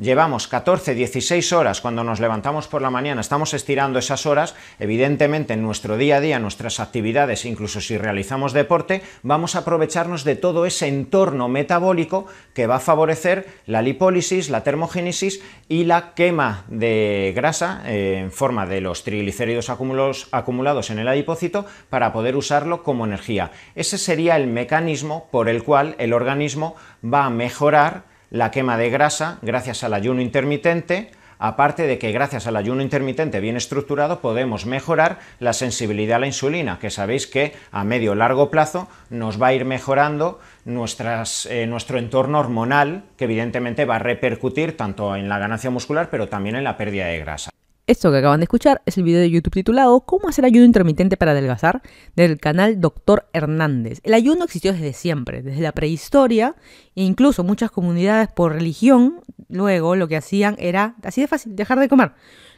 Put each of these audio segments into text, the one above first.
llevamos 14, 16 horas cuando nos levantamos por la mañana, estamos estirando esas horas, evidentemente en nuestro día a día, nuestras actividades, incluso si realizamos deporte, vamos a aprovecharnos de todo ese entorno metabólico que va a favorecer la lipólisis, la termogénesis y la quema de grasa eh, en forma de los triglicéridos acumulados, acumulados en el adipocito para poder usarlo como energía. Ese sería el mecanismo por el cual el organismo va a mejorar la quema de grasa gracias al ayuno intermitente, aparte de que gracias al ayuno intermitente bien estructurado podemos mejorar la sensibilidad a la insulina, que sabéis que a medio largo plazo nos va a ir mejorando eh, nuestro entorno hormonal, que evidentemente va a repercutir tanto en la ganancia muscular, pero también en la pérdida de grasa. Esto que acaban de escuchar es el video de YouTube titulado ¿Cómo hacer ayuno intermitente para adelgazar? del canal Doctor Hernández. El ayuno existió desde siempre, desde la prehistoria e incluso muchas comunidades por religión luego lo que hacían era, así de fácil, dejar de comer.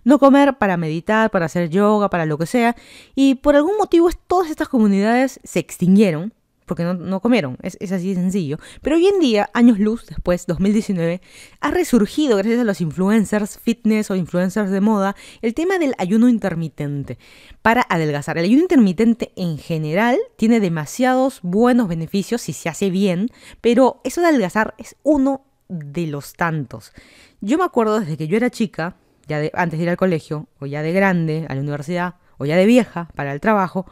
No comer para meditar, para hacer yoga, para lo que sea. Y por algún motivo todas estas comunidades se extinguieron porque no, no comieron, es, así de sencillo. Pero hoy en día, años luz después, 2019, ha resurgido gracias a los influencers fitness o influencers de moda el tema del ayuno intermitente para adelgazar. El ayuno intermitente en general tiene demasiados buenos beneficios si se hace bien, pero eso de adelgazar es uno de los tantos. Yo me acuerdo desde que yo era chica, ya de, antes de ir al colegio, o ya de grande, a la universidad, o ya de vieja, para el trabajo,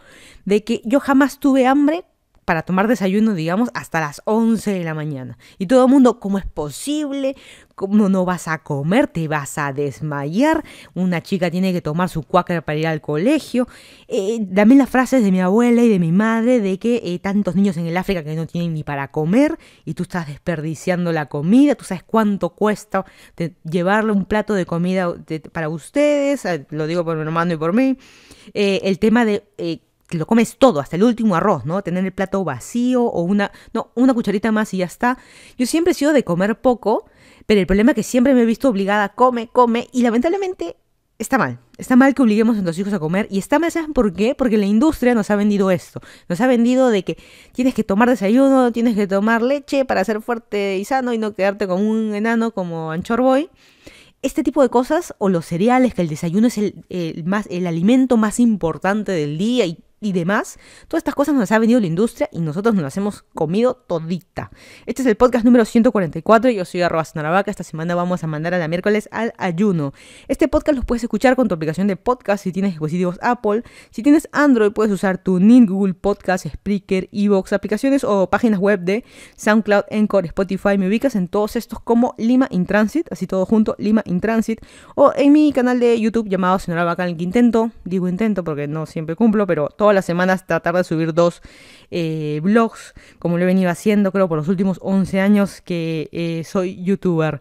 de que yo jamás tuve hambre para tomar desayuno, digamos, hasta las 11 de la mañana. Y todo el mundo, ¿cómo es posible? ¿Cómo no vas a comer? ¿Te vas a desmayar? Una chica tiene que tomar su cuáquer para ir al colegio. Eh, también las frases de mi abuela y de mi madre de que hay eh, tantos niños en el África que no tienen ni para comer y tú estás desperdiciando la comida. Tú sabes cuánto cuesta llevarle un plato de comida para ustedes. Eh, lo digo por mi hermano y por mí. el tema de lo comes todo, hasta el último arroz, ¿no? Tener el plato vacío o una, no, una cucharita más y ya está. Yo siempre he sido de comer poco, pero el problema es que siempre me he visto obligada, a comer, come, y lamentablemente está mal. Está mal que obliguemos a nuestros hijos a comer y está mal, ¿saben por qué? Porque la industria nos ha vendido esto. Nos ha vendido de que tienes que tomar desayuno, tienes que tomar leche para ser fuerte y sano y no quedarte con un enano como Anchor Boy. Este tipo de cosas o los cereales, que el desayuno es el más, el alimento más importante del día y y demás. Todas estas cosas nos ha venido la industria y nosotros nos las hemos comido todita. Este es el podcast número 144. Yo soy arroba Esta semana vamos a mandar a la miércoles al ayuno. Este podcast lo puedes escuchar con tu aplicación de podcast si tienes dispositivos Apple. Si tienes Android, puedes usar tu NIN, Google Podcast, Spreaker, Evox, aplicaciones o páginas web de SoundCloud, Encore, Spotify. Me ubicas en todos estos como Lima in Transit, así todo junto, Lima in Transit. O en mi canal de YouTube llamado Senorabaca en el que intento, digo intento porque no siempre cumplo, pero todo las semanas tratar de subir dos eh, blogs, como lo he venido haciendo creo por los últimos 11 años que eh, soy youtuber.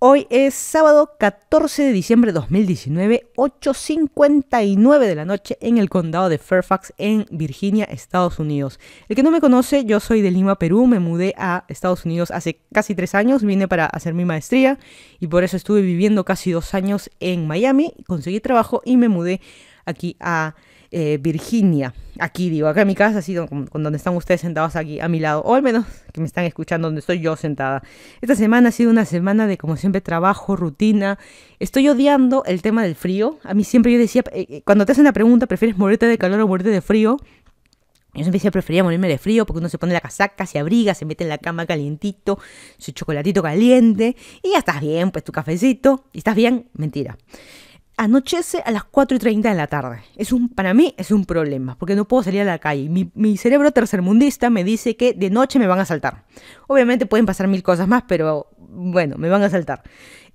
Hoy es sábado 14 de diciembre de 2019, 8.59 de la noche en el condado de Fairfax, en Virginia, Estados Unidos. El que no me conoce, yo soy de Lima, Perú, me mudé a Estados Unidos hace casi tres años, vine para hacer mi maestría y por eso estuve viviendo casi dos años en Miami, conseguí trabajo y me mudé aquí a eh, Virginia. Aquí digo, acá en mi casa, así con, con donde están ustedes sentados aquí a mi lado, o al menos que me están escuchando donde estoy yo sentada. Esta semana ha sido una semana de, como siempre, trabajo, rutina. Estoy odiando el tema del frío. A mí siempre yo decía, eh, eh, cuando te hacen la pregunta, ¿prefieres morirte de calor o morirte de frío? Yo siempre decía, prefería morirme de frío porque uno se pone la casaca, se abriga, se mete en la cama calientito, su chocolatito caliente y ya estás bien, pues tu cafecito y estás bien. Mentira anochece a las 4.30 y de la tarde. Es un, para mí es un problema, porque no puedo salir a la calle. Mi, cerebro tercermundista me dice que de noche me van a saltar. Obviamente pueden pasar mil cosas más, pero bueno, me van a saltar.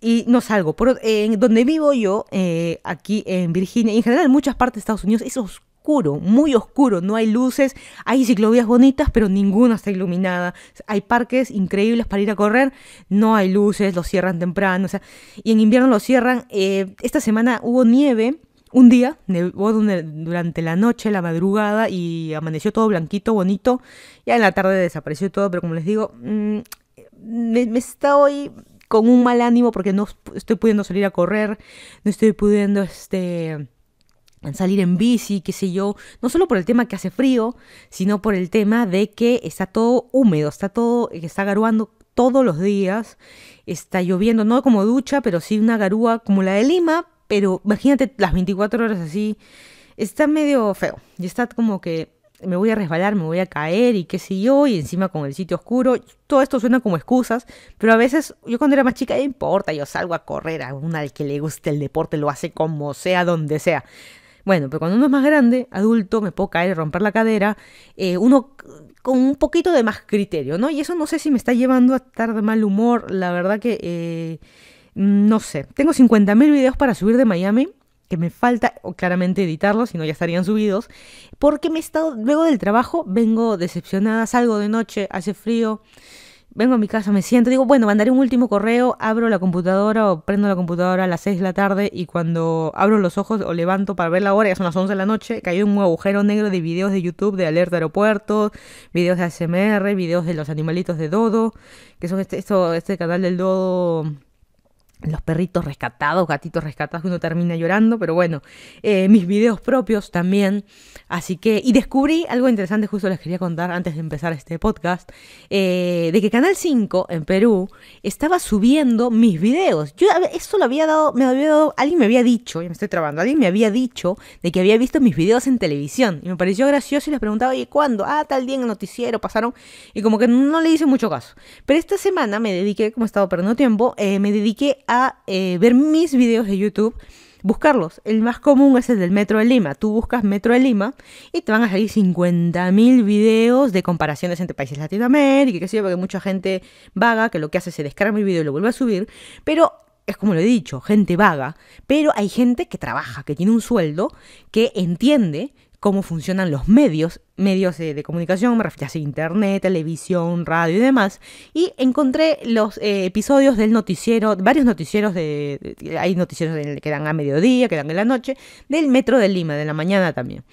Y no salgo. Por, donde vivo yo, eh, aquí en Virginia, y en general en muchas partes de Estados Unidos, esos oscuro, muy oscuro, no hay luces, hay ciclovías bonitas, pero ninguna está iluminada. Hay parques increíbles para ir a correr, no hay luces, los cierran temprano, o sea, y en invierno los cierran. Eh, esta semana hubo nieve. Un día, nevó durante la noche, la madrugada, y amaneció todo blanquito, bonito. Ya en la tarde desapareció todo, pero como les digo, mm, me, me está hoy con un mal ánimo porque no estoy pudiendo salir a correr, no estoy pudiendo este salir en bici, qué sé yo, no solo por el tema que hace frío, sino por el tema de que está todo húmedo, está todo, está garuando todos los días, está lloviendo, no como ducha, pero sí una garúa como la de Lima, pero imagínate las 24 horas así, está medio feo, y está como que me voy a resbalar, me voy a caer y qué sé yo, y encima con el sitio oscuro. Todo esto suena como excusas, pero a veces yo cuando era más chica, no importa, yo salgo a correr, a una al que le guste el deporte lo hace como sea, donde sea. Bueno, pero pues cuando uno es más grande, adulto, me puedo caer y romper la cadera, eh, uno con un poquito de más criterio, ¿no? Y eso no sé si me está llevando a estar de mal humor, la verdad que eh, no sé. Tengo 50.000 videos para subir de Miami, que me falta claramente editarlos, si no ya estarían subidos, porque me he estado, luego del trabajo, vengo decepcionada, salgo de noche, hace frío, vengo a mi casa, me siento, digo, bueno, mandaré un último correo, abro la computadora o prendo la computadora a las 6 de la tarde y cuando abro los ojos o levanto para ver la hora, ya son las 11 de la noche, cayó un agujero negro de videos de YouTube de alerta aeropuerto, videos de ASMR, videos de los animalitos de Dodo, que son este, esto, este canal del Dodo los perritos rescatados, gatitos rescatados, uno termina llorando, pero bueno, eh, mis videos propios también. Así que, y descubrí algo interesante, justo les quería contar antes de empezar este podcast, eh, de que Canal 5 en Perú estaba subiendo mis videos. Yo eso lo había dado, me había alguien me había dicho, y me estoy trabando, alguien me había dicho de que había visto mis videos en televisión. Y me pareció gracioso y les preguntaba, oye, ¿cuándo? Ah, tal día en el noticiero pasaron. Y como que no le hice mucho caso. Pero esta semana me dediqué, como he estado perdiendo tiempo, eh, me dediqué a eh, ver mis videos de YouTube, buscarlos. El más común es el del Metro de Lima. Tú buscas Metro de Lima y te van a salir 50.000 videos de comparaciones entre países Latinoamérica, que sé porque mucha gente vaga que lo que hace es se descarga mi video y lo vuelve a subir, pero es como lo he dicho, gente vaga, pero hay gente que trabaja, que tiene un sueldo, que entiende cómo funcionan los medios, medios eh, de, comunicación, me refiero a internet, televisión, radio y demás, y encontré los eh, episodios del noticiero, varios noticieros, de, hay noticieros que dan a mediodía, que dan en la noche, del Metro de Lima, de la mañana también.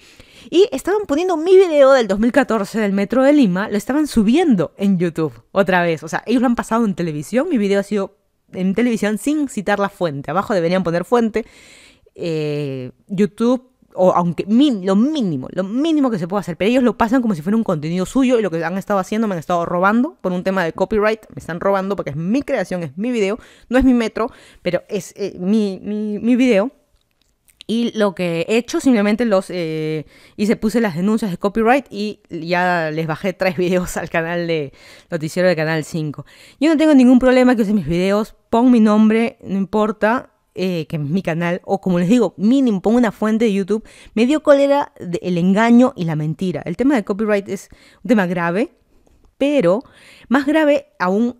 Y estaban poniendo mi video del 2014 del Metro de Lima, lo estaban subiendo en YouTube otra vez, o sea, ellos lo han pasado en televisión, mi video ha sido en televisión sin citar la fuente, abajo deberían poner fuente. Eh, YouTube o aunque lo mínimo, lo mínimo que se puede hacer, pero ellos lo pasan como si fuera un contenido suyo y lo que han estado haciendo me han estado robando por un tema de copyright, me están robando porque es mi creación, es mi video, no es mi metro, pero es eh, mi, mi, video. Y lo que he hecho, simplemente los eh, hice, puse las denuncias de copyright y ya les bajé tres videos al canal de noticiero del canal 5. Yo no tengo ningún problema que usen mis videos, pon mi nombre, no importa. Eh, que es mi canal, o como les digo, mínimo, pongo una fuente de YouTube, me dio cólera el engaño y la mentira. El tema de copyright es un tema grave, pero más grave aún,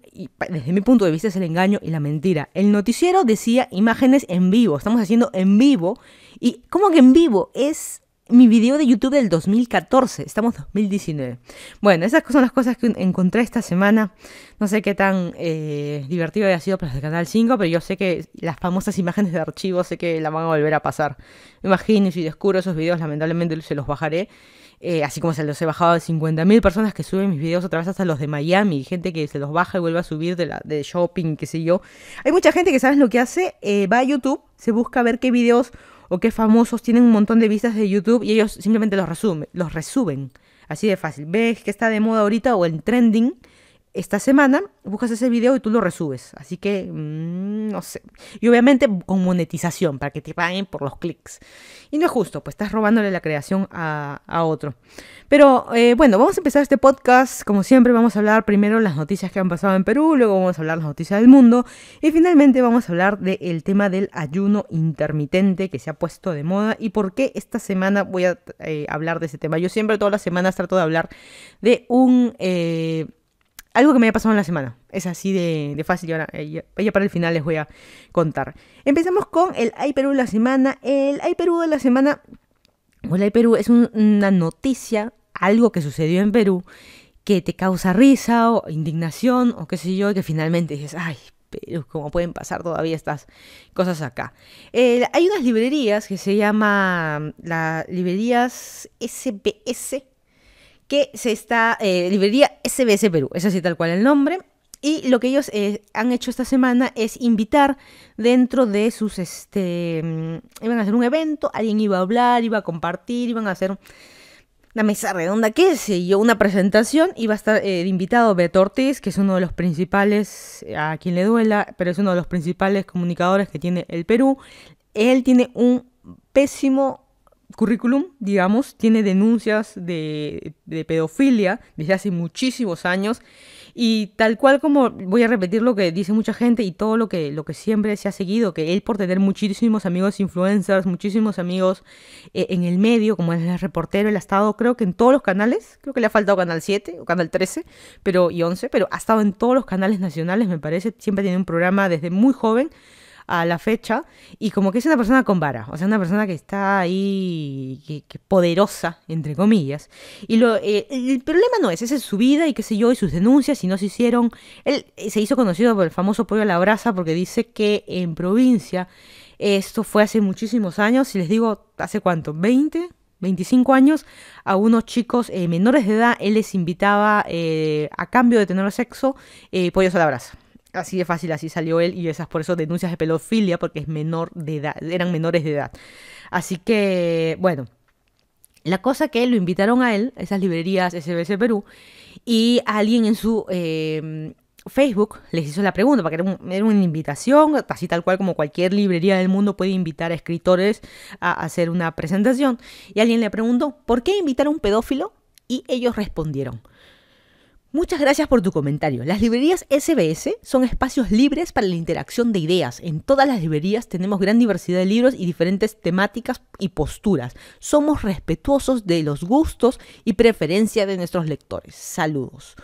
desde mi punto de vista, es el engaño y la mentira. El noticiero decía imágenes en vivo, estamos haciendo en vivo, y ¿cómo que en vivo? Es mi video de YouTube del 2014. Estamos 2019. Bueno, esas son las cosas que encontré esta semana. No sé qué tan eh, divertido haya sido para el Canal 5, pero yo sé que las famosas imágenes de archivo sé que la van a volver a pasar. Me imagino, si descubro esos videos, lamentablemente se los bajaré. Eh, así como se los he bajado de 50.000 personas que suben mis videos otra vez hasta los de Miami, gente que se los baja y vuelve a subir de, la, de shopping, qué sé yo. Hay mucha gente que, ¿sabes lo que hace? Eh, va a YouTube, se busca ver qué videos o qué famosos tienen un montón de vistas de YouTube y ellos simplemente los, resumen, los resuben. Así de fácil. Ves que está de moda ahorita o el trending esta semana buscas ese video y tú lo resubes. Así que, mm, no sé. Y obviamente con monetización, para que te paguen por los clics. Y no es justo, pues estás robándole la creación a, otro. Pero eh, bueno, vamos a empezar este podcast. Como siempre, vamos a hablar primero las noticias que han pasado en Perú, luego vamos a hablar las noticias del mundo. Y finalmente vamos a hablar del tema del ayuno intermitente que se ha puesto de moda y por qué esta semana voy a eh, hablar de ese tema. Yo siempre todas las semanas trato de hablar de un... Eh, algo que me había pasado en la semana. Es así de, fácil y ahora eh, ya para el final les voy a contar. Empezamos con el Ay Perú de la semana. El Ay Perú de la semana, o el Ay Perú es una noticia, algo que sucedió en Perú que te causa risa o indignación o qué sé yo, que finalmente dices, ay, Perú, cómo pueden pasar todavía estas cosas acá. hay unas librerías que se llama las librerías SBS que se está, eh, librería SBS Perú, es así tal cual el nombre. Y lo que ellos eh, han hecho esta semana es invitar dentro de sus, este, mm, iban a hacer un evento, alguien iba a hablar, iba a compartir, iban a hacer una mesa redonda, qué sé yo, una presentación. Iba a estar eh, invitado Beto Ortiz, que es uno de los principales, a quien le duela, pero es uno de los principales comunicadores que tiene el Perú. Él tiene un pésimo currículum, digamos, tiene denuncias de, pedofilia desde hace muchísimos años y tal cual como voy a repetir lo que dice mucha gente y todo lo que, lo que siempre se ha seguido, que él por tener muchísimos amigos influencers, muchísimos amigos eh, en el medio, como es el reportero, él ha estado creo que en todos los canales, creo que le ha faltado Canal 7 o Canal 13 pero, y 11, pero ha estado en todos los canales nacionales, me parece, siempre tiene un programa desde muy joven a la fecha y como que es una persona con vara, o sea, una persona que está ahí poderosa, entre comillas. Y lo, eh, el problema no es, esa es su vida y qué sé yo, y sus denuncias, y no se hicieron. Él eh, se hizo conocido por el famoso pollo a la brasa porque dice que en provincia, esto fue hace muchísimos años, y les digo, ¿hace cuánto? ¿20? 25 años, a unos chicos eh, menores de edad, él les invitaba a cambio de tener sexo pollos a la brasa. Así de fácil, así salió él y esas por eso denuncias de pedofilia porque es menor de edad, eran menores de edad. Así que, bueno, la cosa que lo invitaron a él, esas librerías SBS Perú, y alguien en su em, Facebook les hizo la pregunta, porque era, era, una invitación, así tal cual como cualquier librería del mundo puede invitar a escritores a hacer una presentación, y alguien le preguntó, ¿por qué invitar a un pedófilo? Y ellos respondieron, Muchas gracias por tu comentario. Las librerías SBS son espacios libres para la interacción de ideas. En todas las librerías tenemos gran diversidad de libros y diferentes temáticas y posturas. Somos respetuosos de los gustos y preferencias de nuestros lectores. Saludos.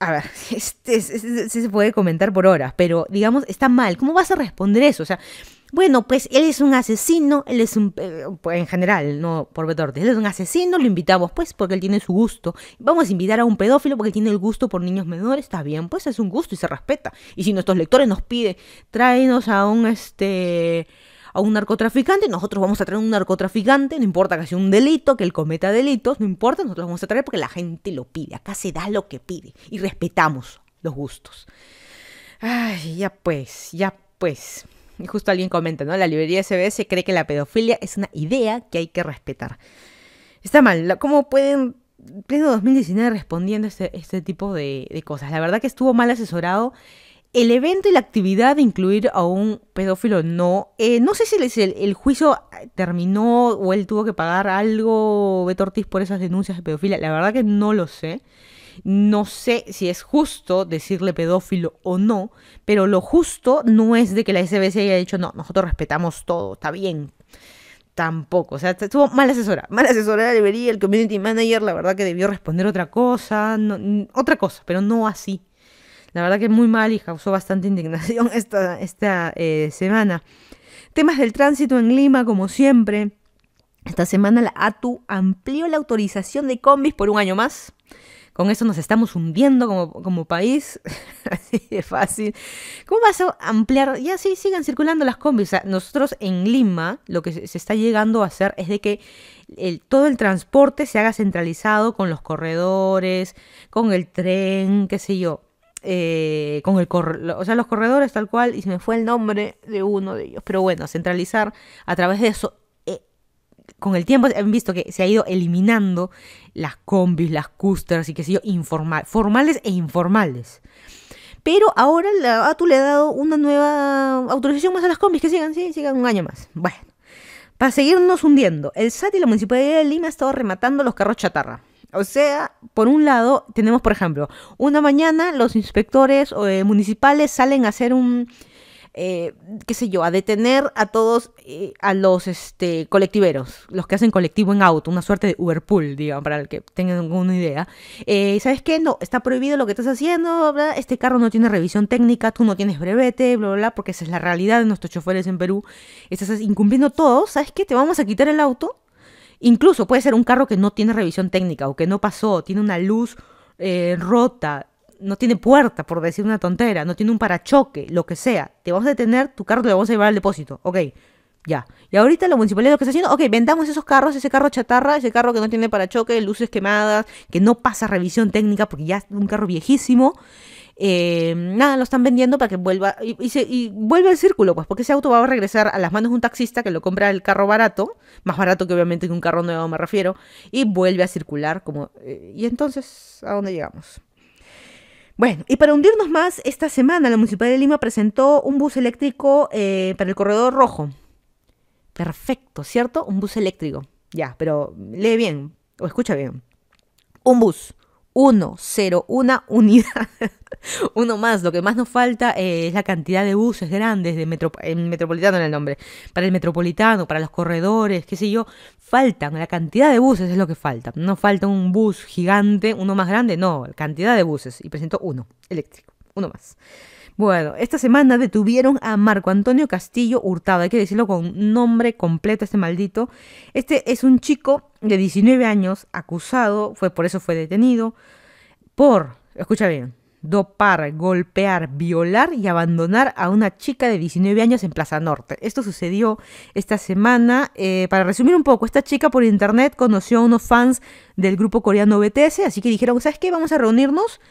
A ver, este, este, este, este, se puede comentar por horas, pero digamos, está mal. ¿Cómo vas a responder eso? O sea, bueno, pues él es un asesino, él es un... Eh, pues, en general, no por Betorte, él es un asesino, lo invitamos pues porque él tiene su gusto. Vamos a invitar a un pedófilo porque tiene el gusto por niños menores, está bien, pues es un gusto y se respeta. Y si nuestros lectores nos piden, tráenos a un este a un narcotraficante, nosotros vamos a traer un narcotraficante, no importa que sea un delito, que él cometa delitos, no importa, nosotros vamos a traer porque la gente lo pide, acá se da lo que pide y respetamos los gustos. Ay, ya pues, ya pues. justo alguien comenta, ¿no? La librería SBS cree que la pedofilia es una idea que hay que respetar. Está mal, ¿cómo pueden pleno 2019 respondiendo a este, este, tipo de, cosas? La verdad que estuvo mal asesorado. El evento y la actividad de incluir a un pedófilo no. Eh, no sé si el, el, juicio terminó o él tuvo que pagar algo, Beto Ortiz, por esas denuncias de pedofilia. La verdad que no lo sé. No sé si es justo decirle pedófilo o no, pero lo justo no es de que la SBC haya dicho, no, nosotros respetamos todo, está bien. Tampoco, o sea, estuvo mal asesora, mal asesora debería el community manager, la verdad que debió responder otra cosa, otra cosa, pero no así. La verdad que es muy mal y causó bastante indignación esta, esta eh, semana. Temas del tránsito en Lima, como siempre. Esta semana la ATU amplió la autorización de combis por un año más con eso nos estamos hundiendo como, país, así de fácil. ¿Cómo vas a ampliar? Ya sí, sigan circulando las combis. nosotros en Lima lo que se está llegando a hacer es de que todo el transporte se haga centralizado con los corredores, con el tren, qué sé yo. Eh, con el o sea, los corredores tal cual, y se me fue el nombre de uno de ellos, pero bueno, centralizar a través de eso con el tiempo han visto que se ha ido eliminando las combis, las coasters y que sé yo, informal, formales e informales. Pero ahora la ATU le ha dado una nueva autorización más a las combis, que sigan, sí, sigan un año más. Bueno, para seguirnos hundiendo, el SAT y la Municipalidad de Lima han estado rematando los carros chatarra. O sea, por un lado, tenemos, por ejemplo, una mañana los inspectores eh, municipales salen a hacer un eh, qué sé yo, a detener a todos, eh, a los este, colectiveros, los que hacen colectivo en auto, una suerte de Uberpool, digamos, para el que tengan alguna idea. Eh, ¿Sabes qué? No, está prohibido lo que estás haciendo, este carro no tiene revisión técnica, tú no tienes brevete, bla, bla, porque esa es la realidad de nuestros choferes en Perú. Estás incumpliendo todo, ¿sabes qué? Te vamos a quitar el auto. Incluso puede ser un carro que no tiene revisión técnica o que no pasó, tiene una luz rota, no tiene puerta, por decir una tontera, no tiene un parachoque, lo que sea. Te vamos a detener, tu carro te lo vamos a llevar al depósito. Ok, ya. Y ahorita la municipalidad lo que está haciendo, ok, vendamos esos carros, ese carro chatarra, ese carro que no tiene parachoque, luces quemadas, que no pasa revisión técnica porque ya es un carro viejísimo. Eh, nada, lo están vendiendo para que vuelva. Y, vuelve al círculo, pues, porque ese auto va a regresar a las manos de un taxista que lo compra el carro barato, más barato que obviamente que un carro nuevo, me refiero, y vuelve a circular. como eh, Y entonces, ¿a dónde llegamos? Bueno, y para hundirnos más, esta semana la Municipalidad de Lima presentó un bus eléctrico eh, para el Corredor Rojo. Perfecto, ¿cierto? Un bus eléctrico. Ya, pero lee bien o escucha bien. Un bus uno, cero, una unidad. Uno más, lo que más nos falta eh, es la cantidad de buses grandes de metropolitano en el nombre, para el metropolitano, para los corredores, qué sé yo, faltan, la cantidad de buses es lo que falta. No falta un bus gigante, uno más grande, no, cantidad de buses y presento uno eléctrico, uno más. Bueno, esta semana detuvieron a Marco Antonio Castillo Hurtado, hay que decirlo con nombre completo este maldito. Este es un chico de 19 años acusado, fue por eso fue detenido por, escucha bien, dopar, golpear, violar y abandonar a una chica de 19 años en Plaza Norte. Esto sucedió esta semana. Eh, para resumir un poco, esta chica por internet conoció a unos fans del grupo coreano BTS, así que dijeron, ¿sabes qué? Vamos a reunirnos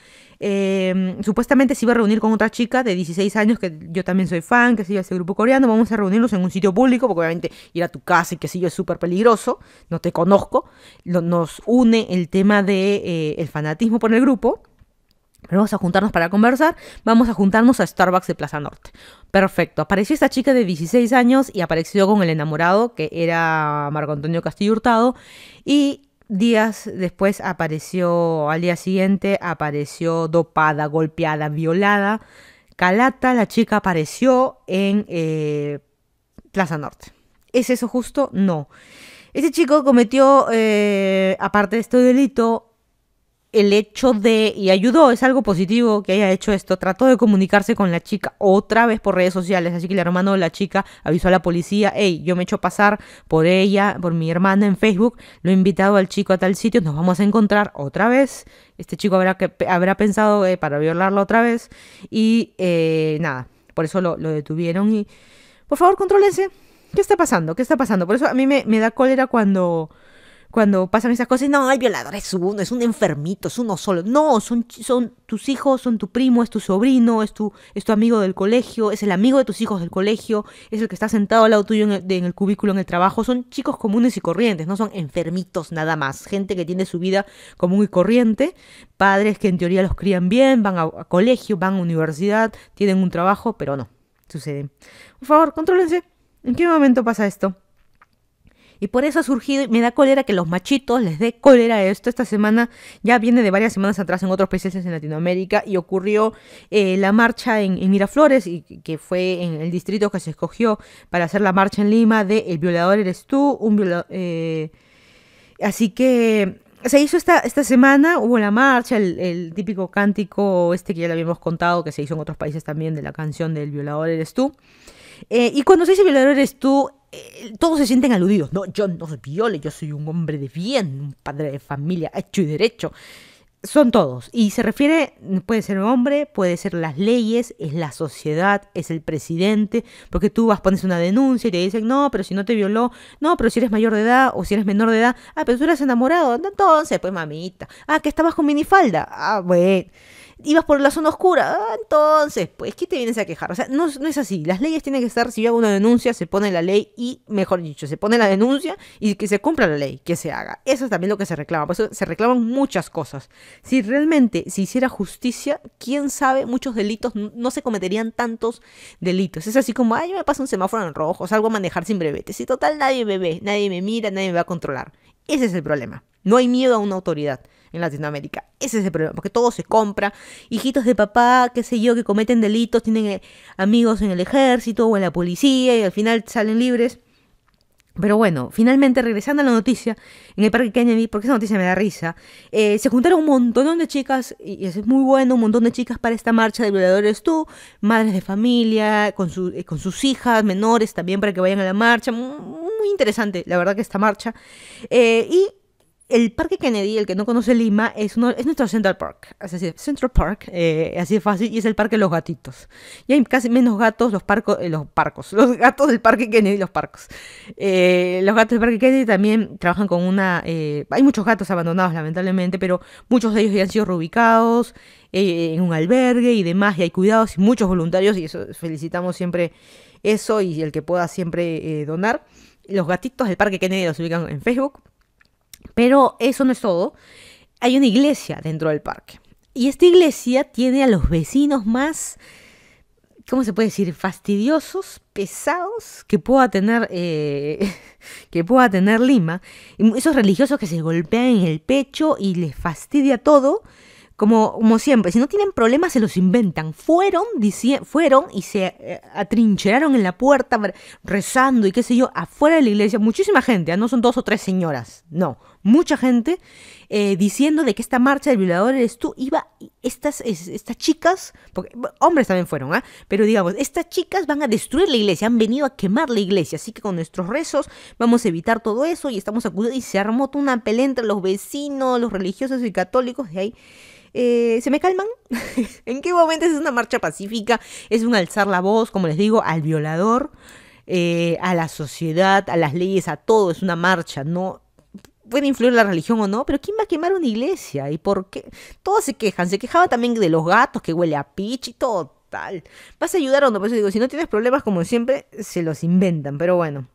Em, supuestamente se iba a reunir con otra chica de 16 años, que yo también soy fan, que sigue ese grupo coreano, vamos a reunirnos en un sitio público, porque obviamente ir a tu casa y que si yo es súper peligroso, no te conozco, nos une el tema de eh, el fanatismo por el grupo. Pero vamos a juntarnos para conversar, vamos a juntarnos a Starbucks de Plaza Norte. Perfecto. Apareció esta chica de 16 años y apareció con el enamorado, que era Marco Antonio Castillo Hurtado, y días después apareció, al día siguiente, apareció dopada, golpeada, violada. Calata, la chica, apareció en eh, Plaza Norte. ¿Es eso justo? No. Ese chico cometió, eh, aparte de este delito, el hecho de, y ayudó, es algo positivo que haya hecho esto, trató de comunicarse con la chica otra vez por redes sociales, así que el hermano de la chica avisó a la policía, hey, yo me he hecho pasar por ella, por mi hermana en Facebook, lo he invitado al chico a tal sitio, nos vamos a encontrar otra vez, este chico habrá, que, habrá pensado eh, para violarla otra vez, y eh, nada, por eso lo, lo detuvieron y, por favor, contrólense, ¿qué está pasando? ¿Qué está pasando? Por eso a mí me, me da cólera cuando cuando pasan esas cosas, no, el violador es uno, es un enfermito, es uno solo. No, son, son tus hijos, son tu primo, es tu sobrino, es tu, es tu amigo del colegio, es el amigo de tus hijos del colegio, es el que está sentado al lado tuyo en el, cubículo en el trabajo. Son chicos comunes y corrientes, no son enfermitos nada más. Gente que tiene su vida común y corriente, padres que en teoría los crían bien, van a, a colegio, van a universidad, tienen un trabajo, pero no, sucede. Por favor, contrólense. ¿En qué momento pasa esto? Y por eso ha surgido, y me da cólera que los machitos les dé cólera esto. Esta semana ya viene de varias semanas atrás en otros países en Latinoamérica y ocurrió eh, la marcha en, Miraflores, y que fue en el distrito que se escogió para hacer la marcha en Lima de El violador eres tú, un eh, así que se hizo esta, esta semana, hubo la marcha, el, típico cántico este que ya le habíamos contado, que se hizo en otros países también, de la canción del violador eres tú. Eh, y cuando se dice violador eres tú, eh, todos se sienten aludidos. No, yo no soy viole, yo soy un hombre de bien, un padre de familia, hecho y derecho. Son todos. Y se refiere, puede ser un hombre, puede ser las leyes, es la sociedad, es el presidente, porque tú vas, pones una denuncia y te dicen, no, pero si no te violó, no, pero si eres mayor de edad o si eres menor de edad, ah, pero tú eres enamorado, entonces, pues mamita, ah, que estabas con minifalda, ah, bueno ibas por la zona oscura. Ah, entonces, pues, ¿qué te vienes a quejar? O sea, no, no es así. Las leyes tienen que estar, si yo hago una denuncia, se pone la ley y, mejor dicho, se pone la denuncia y que se cumpla la ley, que se haga. Eso es también lo que se reclama. Por eso se reclaman muchas cosas. Si realmente se hiciera justicia, quién sabe, muchos delitos, no se cometerían tantos delitos. Es así como, ay, me pasa un semáforo en rojo, salgo a manejar sin brevete. Si total nadie me ve, nadie me mira, nadie me va a controlar. Ese es el problema. No hay miedo a una autoridad en Latinoamérica. Ese es el problema, porque todo se compra. Hijitos de papá, qué sé yo, que cometen delitos, tienen eh, amigos en el ejército o en la policía y al final salen libres. Pero bueno, finalmente regresando a la noticia, en el Parque Kennedy, porque esa noticia me da risa, eh, se juntaron un montón de chicas, y eso es muy bueno, un montón de chicas para esta marcha de Violadores Tú, madres de familia, con, eh, sus hijas, menores también para que vayan a la marcha, muy, interesante la verdad que esta marcha. y el Parque Kennedy, el que no conoce Lima, es, nuestro Central Park. Es Central Park, eh, así de fácil, y es el Parque de los Gatitos. Y hay casi menos gatos, los, eh, parcos, los los gatos del Parque Kennedy, los parcos. Eh, los gatos del Parque Kennedy también trabajan con una... hay muchos gatos abandonados, lamentablemente, pero muchos de ellos ya han sido reubicados en un albergue y demás, y hay cuidados y muchos voluntarios, y eso felicitamos siempre eso, y el que pueda siempre donar. Los gatitos del Parque Kennedy los ubican en Facebook pero eso no es todo. Hay una iglesia dentro del parque. Y esta iglesia tiene a los vecinos más, ¿cómo se puede decir? Fastidiosos, pesados que pueda tener, eh, que pueda tener Lima. Esos religiosos que se golpean en el pecho y les fastidia todo. Como, siempre, si no tienen problemas se los inventan. Fueron, fueron y se eh, atrincheraron en la puerta rezando y qué sé yo, afuera de la iglesia. Muchísima gente, ¿ah? no son dos o tres señoras, no mucha gente eh, diciendo de que esta marcha del violador eres tú iba estas estas chicas hombres también fueron ah pero digamos estas chicas van a destruir la iglesia han venido a quemar la iglesia así que con nuestros rezos vamos a evitar todo eso y estamos acudiendo y se armó toda una pelea entre los vecinos los religiosos y católicos de ahí eh, ¿Se me calman? ¿En qué momento es una marcha pacífica? Es un alzar la voz, como les digo, al violador, eh, a la sociedad, a las leyes, a todo. Es una marcha, no puede influir la religión o no, pero ¿quién va a quemar una iglesia? ¿Y por qué? Todos se quejan, se quejaba también de los gatos que huele a pitch y todo tal. ¿Vas a ayudar o no? Por eso digo, si no tienes problemas, como siempre, se los inventan, pero bueno.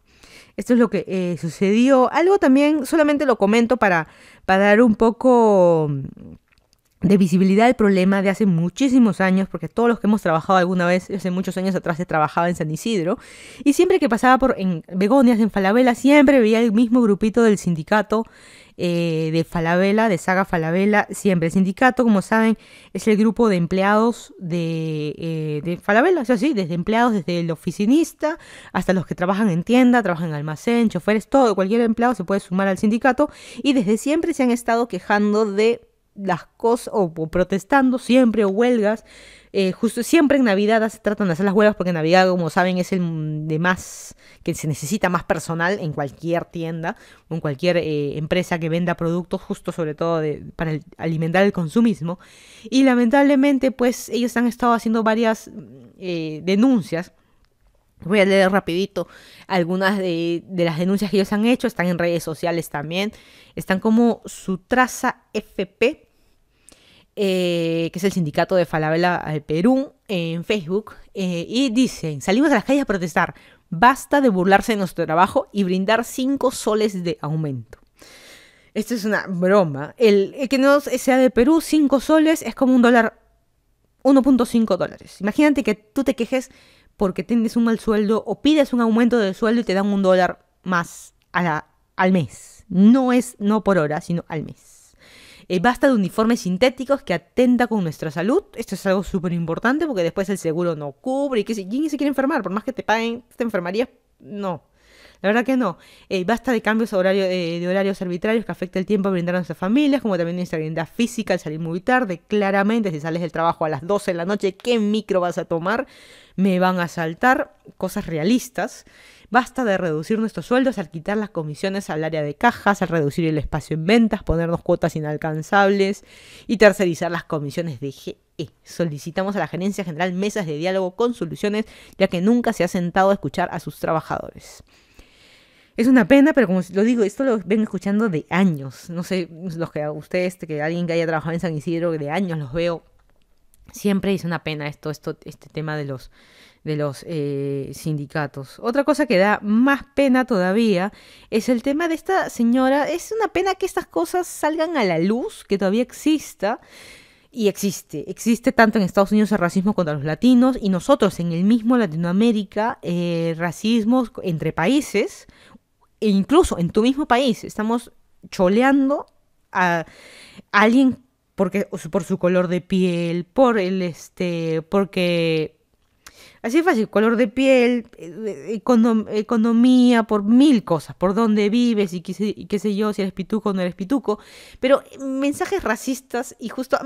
Esto es lo que eh, sucedió. Algo también, solamente lo comento para, para dar un poco de visibilidad del problema de hace muchísimos años, porque todos los que hemos trabajado alguna vez, hace muchos años atrás he trabajaba en San Isidro, y siempre que pasaba por en Begonias, en Falabella, siempre veía el mismo grupito del sindicato eh, de Falabella, de Saga Falabella, siempre. El sindicato, como saben, es el grupo de empleados de, eh, de Falabella, o sea, sí, desde empleados, desde el oficinista hasta los que trabajan en tienda, trabajan en almacén, choferes, todo, cualquier empleado se puede sumar al sindicato, y desde siempre se han estado quejando de las cosas, o, protestando siempre, o huelgas. Eh, justo siempre en Navidad se tratan de hacer las huelgas porque Navidad, como saben, es el de más que se necesita más personal en cualquier tienda o en cualquier eh, empresa que venda productos, justo sobre todo para alimentar el consumismo. Y lamentablemente, pues ellos han estado haciendo varias eh, denuncias. Voy a leer rapidito algunas de, de, las denuncias que ellos han hecho, están en redes sociales también, están como su traza FP, eh, que es el sindicato de Falabella al Perú, en Facebook, eh, y dicen, salimos a las calles a protestar, basta de burlarse de nuestro trabajo y brindar 5 soles de aumento. Esto es una broma. El, que no sea de Perú, 5 soles es como un dólar, 1.5 dólares. Imagínate que tú te quejes porque tienes un mal sueldo o pides un aumento de sueldo y te dan un dólar más al mes. No es no por hora, sino al mes. Eh, basta de uniformes sintéticos que atenta con nuestra salud. Esto es algo súper importante porque después el seguro no cubre y que si, ¿quién se quiere enfermar? Por más que te paguen, te enfermarías. No. La verdad que no. Eh, basta de cambios eh, de horarios arbitrarios que afectan el tiempo a brindar a nuestras familias, como también nuestra vivienda física al salir muy tarde. Claramente, si sales del trabajo a las 12 de la noche, ¿qué micro vas a tomar? Me van a saltar cosas realistas. Basta de reducir nuestros sueldos al quitar las comisiones al área de cajas, al reducir el espacio en ventas, ponernos cuotas inalcanzables y tercerizar las comisiones de GE. Solicitamos a la Gerencia General mesas de diálogo con soluciones, ya que nunca se ha sentado a escuchar a sus trabajadores. Es una pena, pero como lo digo, esto lo ven escuchando de años. No sé, los que a ustedes, que alguien que haya trabajado en San Isidro de años los veo Siempre es una pena esto, esto este tema de los, de los eh, sindicatos. Otra cosa que da más pena todavía es el tema de esta señora. Es una pena que estas cosas salgan a la luz, que todavía exista. Y existe, existe tanto en Estados Unidos el racismo contra los latinos y nosotros en el mismo Latinoamérica, eh, racismos entre países, e incluso en tu mismo país, estamos choleando a alguien porque por su color de piel, por el este, porque así es fácil, color de piel, eh, economía, por mil cosas, por dónde vives y qué, sé, yo, si eres pituco o no eres pituco, pero mensajes racistas y justo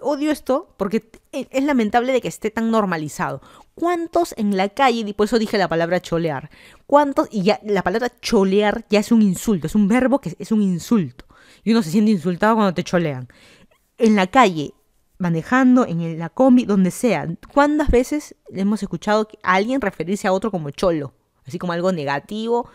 odio esto porque e, es lamentable de que esté tan normalizado. ¿Cuántos en la calle, y por eso dije la palabra cholear, cuántos, y ya la palabra cholear ya es un insulto, es un verbo que es un insulto y uno se siente insultado cuando te cholean en la calle, manejando, en la combi, donde sea. ¿Cuántas veces hemos escuchado a alguien referirse a otro como cholo? Así como algo negativo,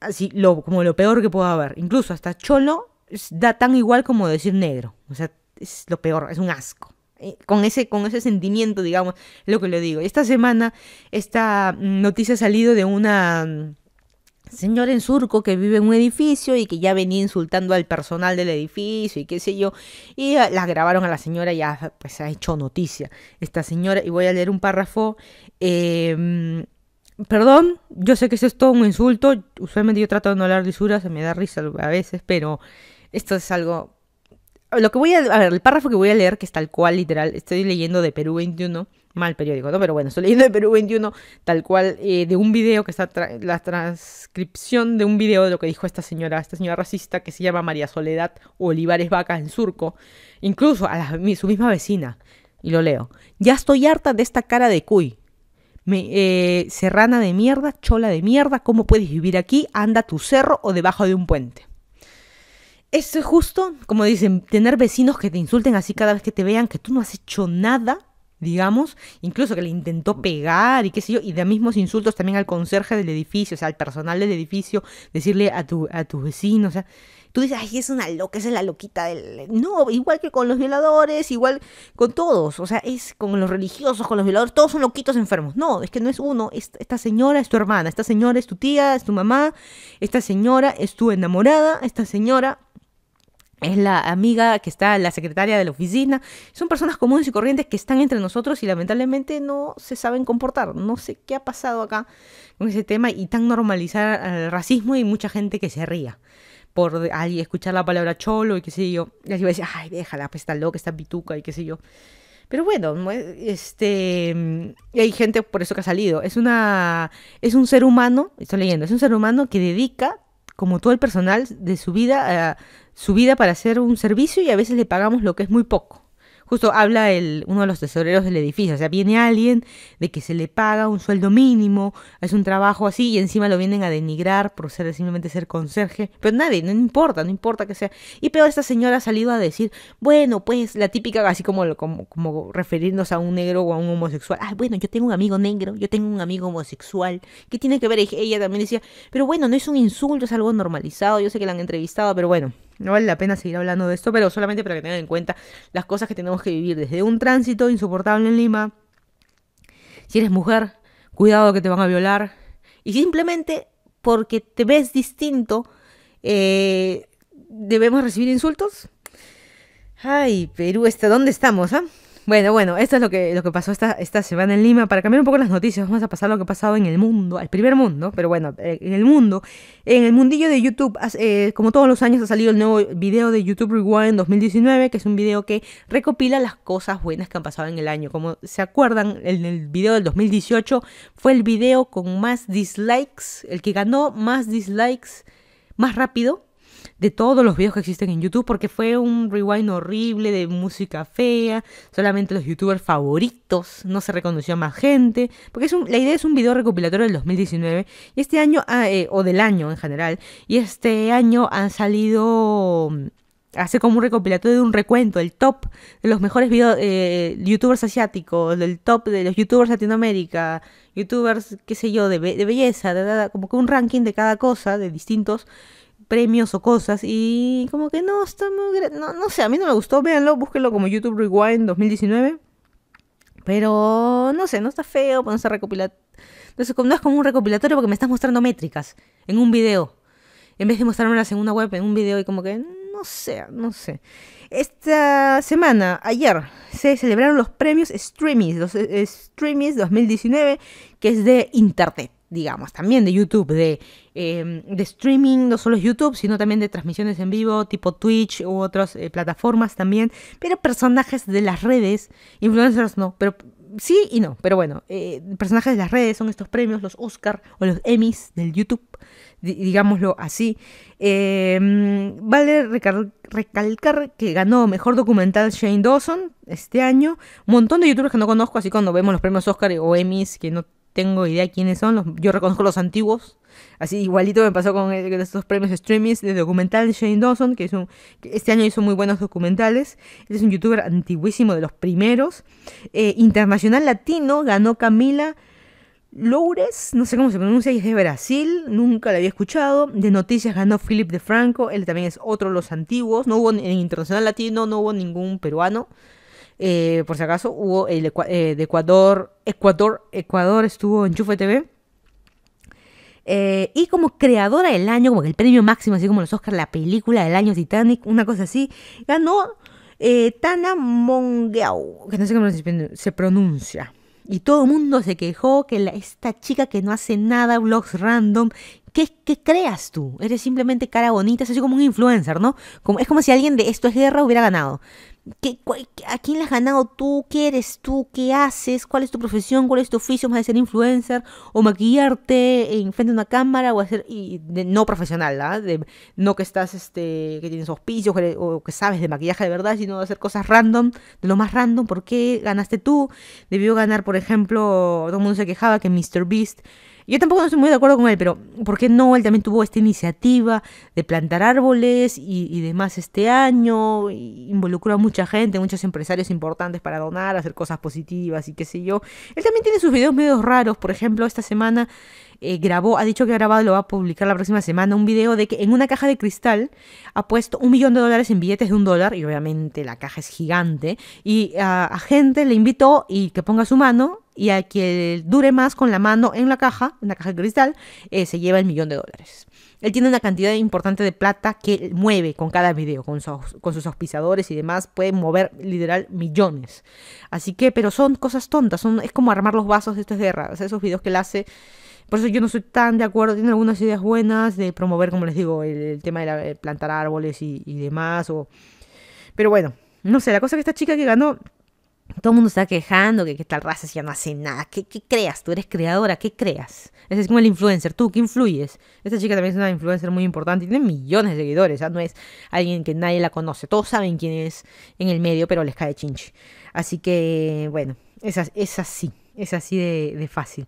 así lo, como lo peor que pueda haber. Incluso hasta cholo da tan igual como decir negro. O sea, es lo peor, es un asco. Eh, con ese, con ese sentimiento, digamos, lo que le digo. Esta semana, esta noticia ha salido de una señor en surco que vive en un edificio y que ya venía insultando al personal del edificio y qué sé yo. Y ah, la grabaron a la señora y ya pues ha hecho noticia esta señora. Y voy a leer un párrafo. Em, perdón, yo sé que eso es todo un insulto. Usualmente yo trato de no hablar lisuras, se me da risa a veces, pero esto es algo... Lo que voy a... A ver, el párrafo que voy a leer, que es tal cual, literal, estoy leyendo de Perú 21, mal periódico, ¿no? Pero bueno, estoy leyendo de Perú 21, tal cual, eh, de un video que está la transcripción de un video de lo que dijo esta señora, esta señora racista que se llama María Soledad Olivares Vaca en Surco, incluso a su misma vecina, y lo leo. Ya estoy harta de esta cara de cuy. Eh, serrana de mierda, chola de mierda, ¿cómo puedes vivir aquí? Anda a tu cerro o debajo de un puente. es justo, como dicen, tener vecinos que te insulten así cada vez que te vean que tú no has hecho nada digamos, incluso que le intentó pegar y qué sé yo, y de mismos insultos también al conserje del edificio, o sea, al personal del edificio, decirle a tu, a tus vecinos, o sea, tú dices, ay, es una loca, esa es la loquita del... No, igual que con los violadores, igual con todos, o sea, es con los religiosos, con los violadores, todos son loquitos enfermos. No, es que no es uno, esta señora es tu hermana, esta señora es tu tía, es tu mamá, esta señora es tu enamorada, esta señora es la amiga que está, la secretaria de la oficina. Son personas comunes y corrientes que están entre nosotros y lamentablemente no se saben comportar. No sé qué ha pasado acá con ese tema y tan normalizar el racismo y mucha gente que se ría por ahí escuchar la palabra cholo y qué sé yo. Y así va a decir, ay, déjala, pues está loca, está pituca y qué sé yo. Pero bueno, este, hay gente por eso que ha salido. Es una, es un ser humano, estoy leyendo, es un ser humano que dedica como todo el personal de su vida, a su vida para hacer un servicio y a veces le pagamos lo que es muy poco. Justo habla el, uno de los tesoreros del edificio, o sea, viene alguien de que se le paga un sueldo mínimo, es un trabajo así y encima lo vienen a denigrar por ser simplemente ser conserje, pero nadie, no importa, no importa que sea. Y peor, esta señora ha salido a decir, bueno, pues la típica, así como, como, como referirnos a un negro o a un homosexual, ah, bueno, yo tengo un amigo negro, yo tengo un amigo homosexual, ¿qué tiene que ver? ella también decía, pero bueno, no es un insulto, es algo normalizado, yo sé que la han entrevistado, pero bueno. No vale la pena seguir hablando de esto, pero solamente para que tengan en cuenta las cosas que tenemos que vivir, desde un tránsito insoportable en Lima, si eres mujer, cuidado que te van a violar, y simplemente porque te ves distinto, eh, debemos recibir insultos. Ay, Perú, ¿hasta dónde estamos? Ah? Bueno, bueno, esto es lo que, lo que pasó esta, esta semana en Lima. Para cambiar un poco las noticias, vamos a pasar lo que ha pasado en el mundo, al primer mundo, pero bueno, eh, en el mundo. En el mundillo de YouTube, eh, como todos los años, ha salido el nuevo video de YouTube Rewind 2019, que es un video que recopila las cosas buenas que han pasado en el año. Como se acuerdan, en el video del 2018 fue el video con más dislikes, el que ganó más dislikes más rápido de todos los videos que existen en YouTube, porque fue un rewind horrible de música fea, solamente los youtubers favoritos, no se reconoció a más gente, porque es la idea es un video recopilatorio del 2019, y este año, ah, eh, o del año en general, y este año han salido mm, hace como un recopilatorio de un recuento, el top de los mejores video, eh, youtubers asiáticos, del top de los youtubers Latinoamérica, youtubers, qué sé yo, de, belleza, de, como que un ranking de cada cosa, de distintos premios o cosas y como que no, está muy... No, no sé, a mí no me gustó, véanlo, búsquenlo como YouTube Rewind 2019. Pero no sé, no está feo, pues, no No es como un recopilatorio porque me estás mostrando métricas en un video. En vez de mostrármelas en una web, en un video y como que no sé, no sé. Esta semana, ayer, se celebraron los premios Streamies, los eh, Streamies 2019, que es de Internet digamos, también de YouTube, de, em, de streaming, no solo es YouTube, sino también de transmisiones en vivo, tipo Twitch u otras eh, plataformas también, pero personajes de las redes, influencers no, pero sí y no, pero bueno, eh, personajes de las redes son estos premios, los Oscar o los Emmys del YouTube, digámoslo así. Em, vale recalcar que ganó Mejor Documental Shane Dawson este año, un montón de youtubers que no conozco, así cuando vemos los premios Oscar o Emmys, que no tengo idea quiénes son. yo reconozco los antiguos. Así igualito me pasó con eh, estos premios streamings de documental de Shane Dawson, que, es este año hizo muy buenos documentales. Él es un youtuber antiguísimo de los primeros. Eh, internacional latino, ganó Camila Loures, no sé cómo se pronuncia, y es de Brasil, nunca la había escuchado. De noticias ganó Philip de Franco, él también es otro de los antiguos. No hubo en internacional latino, no hubo ningún peruano. Eh, por si acaso, hubo el eh, de Ecuador, Ecuador, Ecuador estuvo en Chufe TV. Eh, y como creadora del año, como el premio máximo, así como los Oscars, la película del año Titanic, una cosa así, ganó Tana Mongeau, que no sé cómo se pronuncia. Y todo el mundo se quejó que esta chica que no hace nada, vlogs random, ¿qué, creas tú? Eres simplemente cara bonita, es así como un influencer, ¿no? Como, es como si alguien de Esto es Guerra hubiera ganado. ¿Qué, ¿A quién le has ganado tú? ¿Qué eres tú? ¿Qué haces? ¿Cuál es tu profesión? ¿Cuál es tu oficio? ¿Más de ser influencer? ¿O maquillarte en frente a una cámara? ¿O hacer y no profesional? ¿verdad? Ah? no que estás, este, que tienes auspicios o que sabes de maquillaje de verdad, sino hacer cosas random, de lo más random. ¿Por qué ganaste tú? Debió ganar, por ejemplo, todo el mundo se quejaba que Mr. Beast yo tampoco estoy muy de acuerdo con él, pero ¿por qué no? Él también tuvo esta iniciativa de plantar árboles y, demás este año, involucró a mucha gente, muchos empresarios importantes para donar, hacer cosas positivas y qué sé yo. Él también tiene sus videos medios raros, por ejemplo, esta semana eh, grabó, ha dicho que ha grabado, y lo va a publicar la próxima semana, un video de que en una caja de cristal ha puesto un millón de dólares en billetes de un dólar, y obviamente la caja es gigante, y a gente le invitó y que ponga su mano y al que dure más con la mano en la caja, en la caja de cristal, eh, se lleva el millón de dólares. Él tiene una cantidad importante de plata que mueve con cada video, con, con sus auspiciadores y demás, puede mover literal millones. Así que, pero son cosas tontas, son, es como armar los vasos de estas guerras, esos videos que él hace. Por eso yo no soy tan de acuerdo, tiene algunas ideas buenas de promover, como les digo, el, tema de, plantar árboles y, demás. Pero bueno, no sé, la cosa que esta chica que ganó todo el mundo está quejando que, tal raza ya no hace nada. ¿Qué, creas? Tú eres creadora, ¿qué creas? Ese es como el influencer, tú, ¿qué influyes? Esta chica también es una influencer muy importante y tiene millones de seguidores, no es alguien que nadie la conoce. Todos saben quién es en el medio, pero les cae chinche. Así que, bueno, es, es así, es así de, de fácil.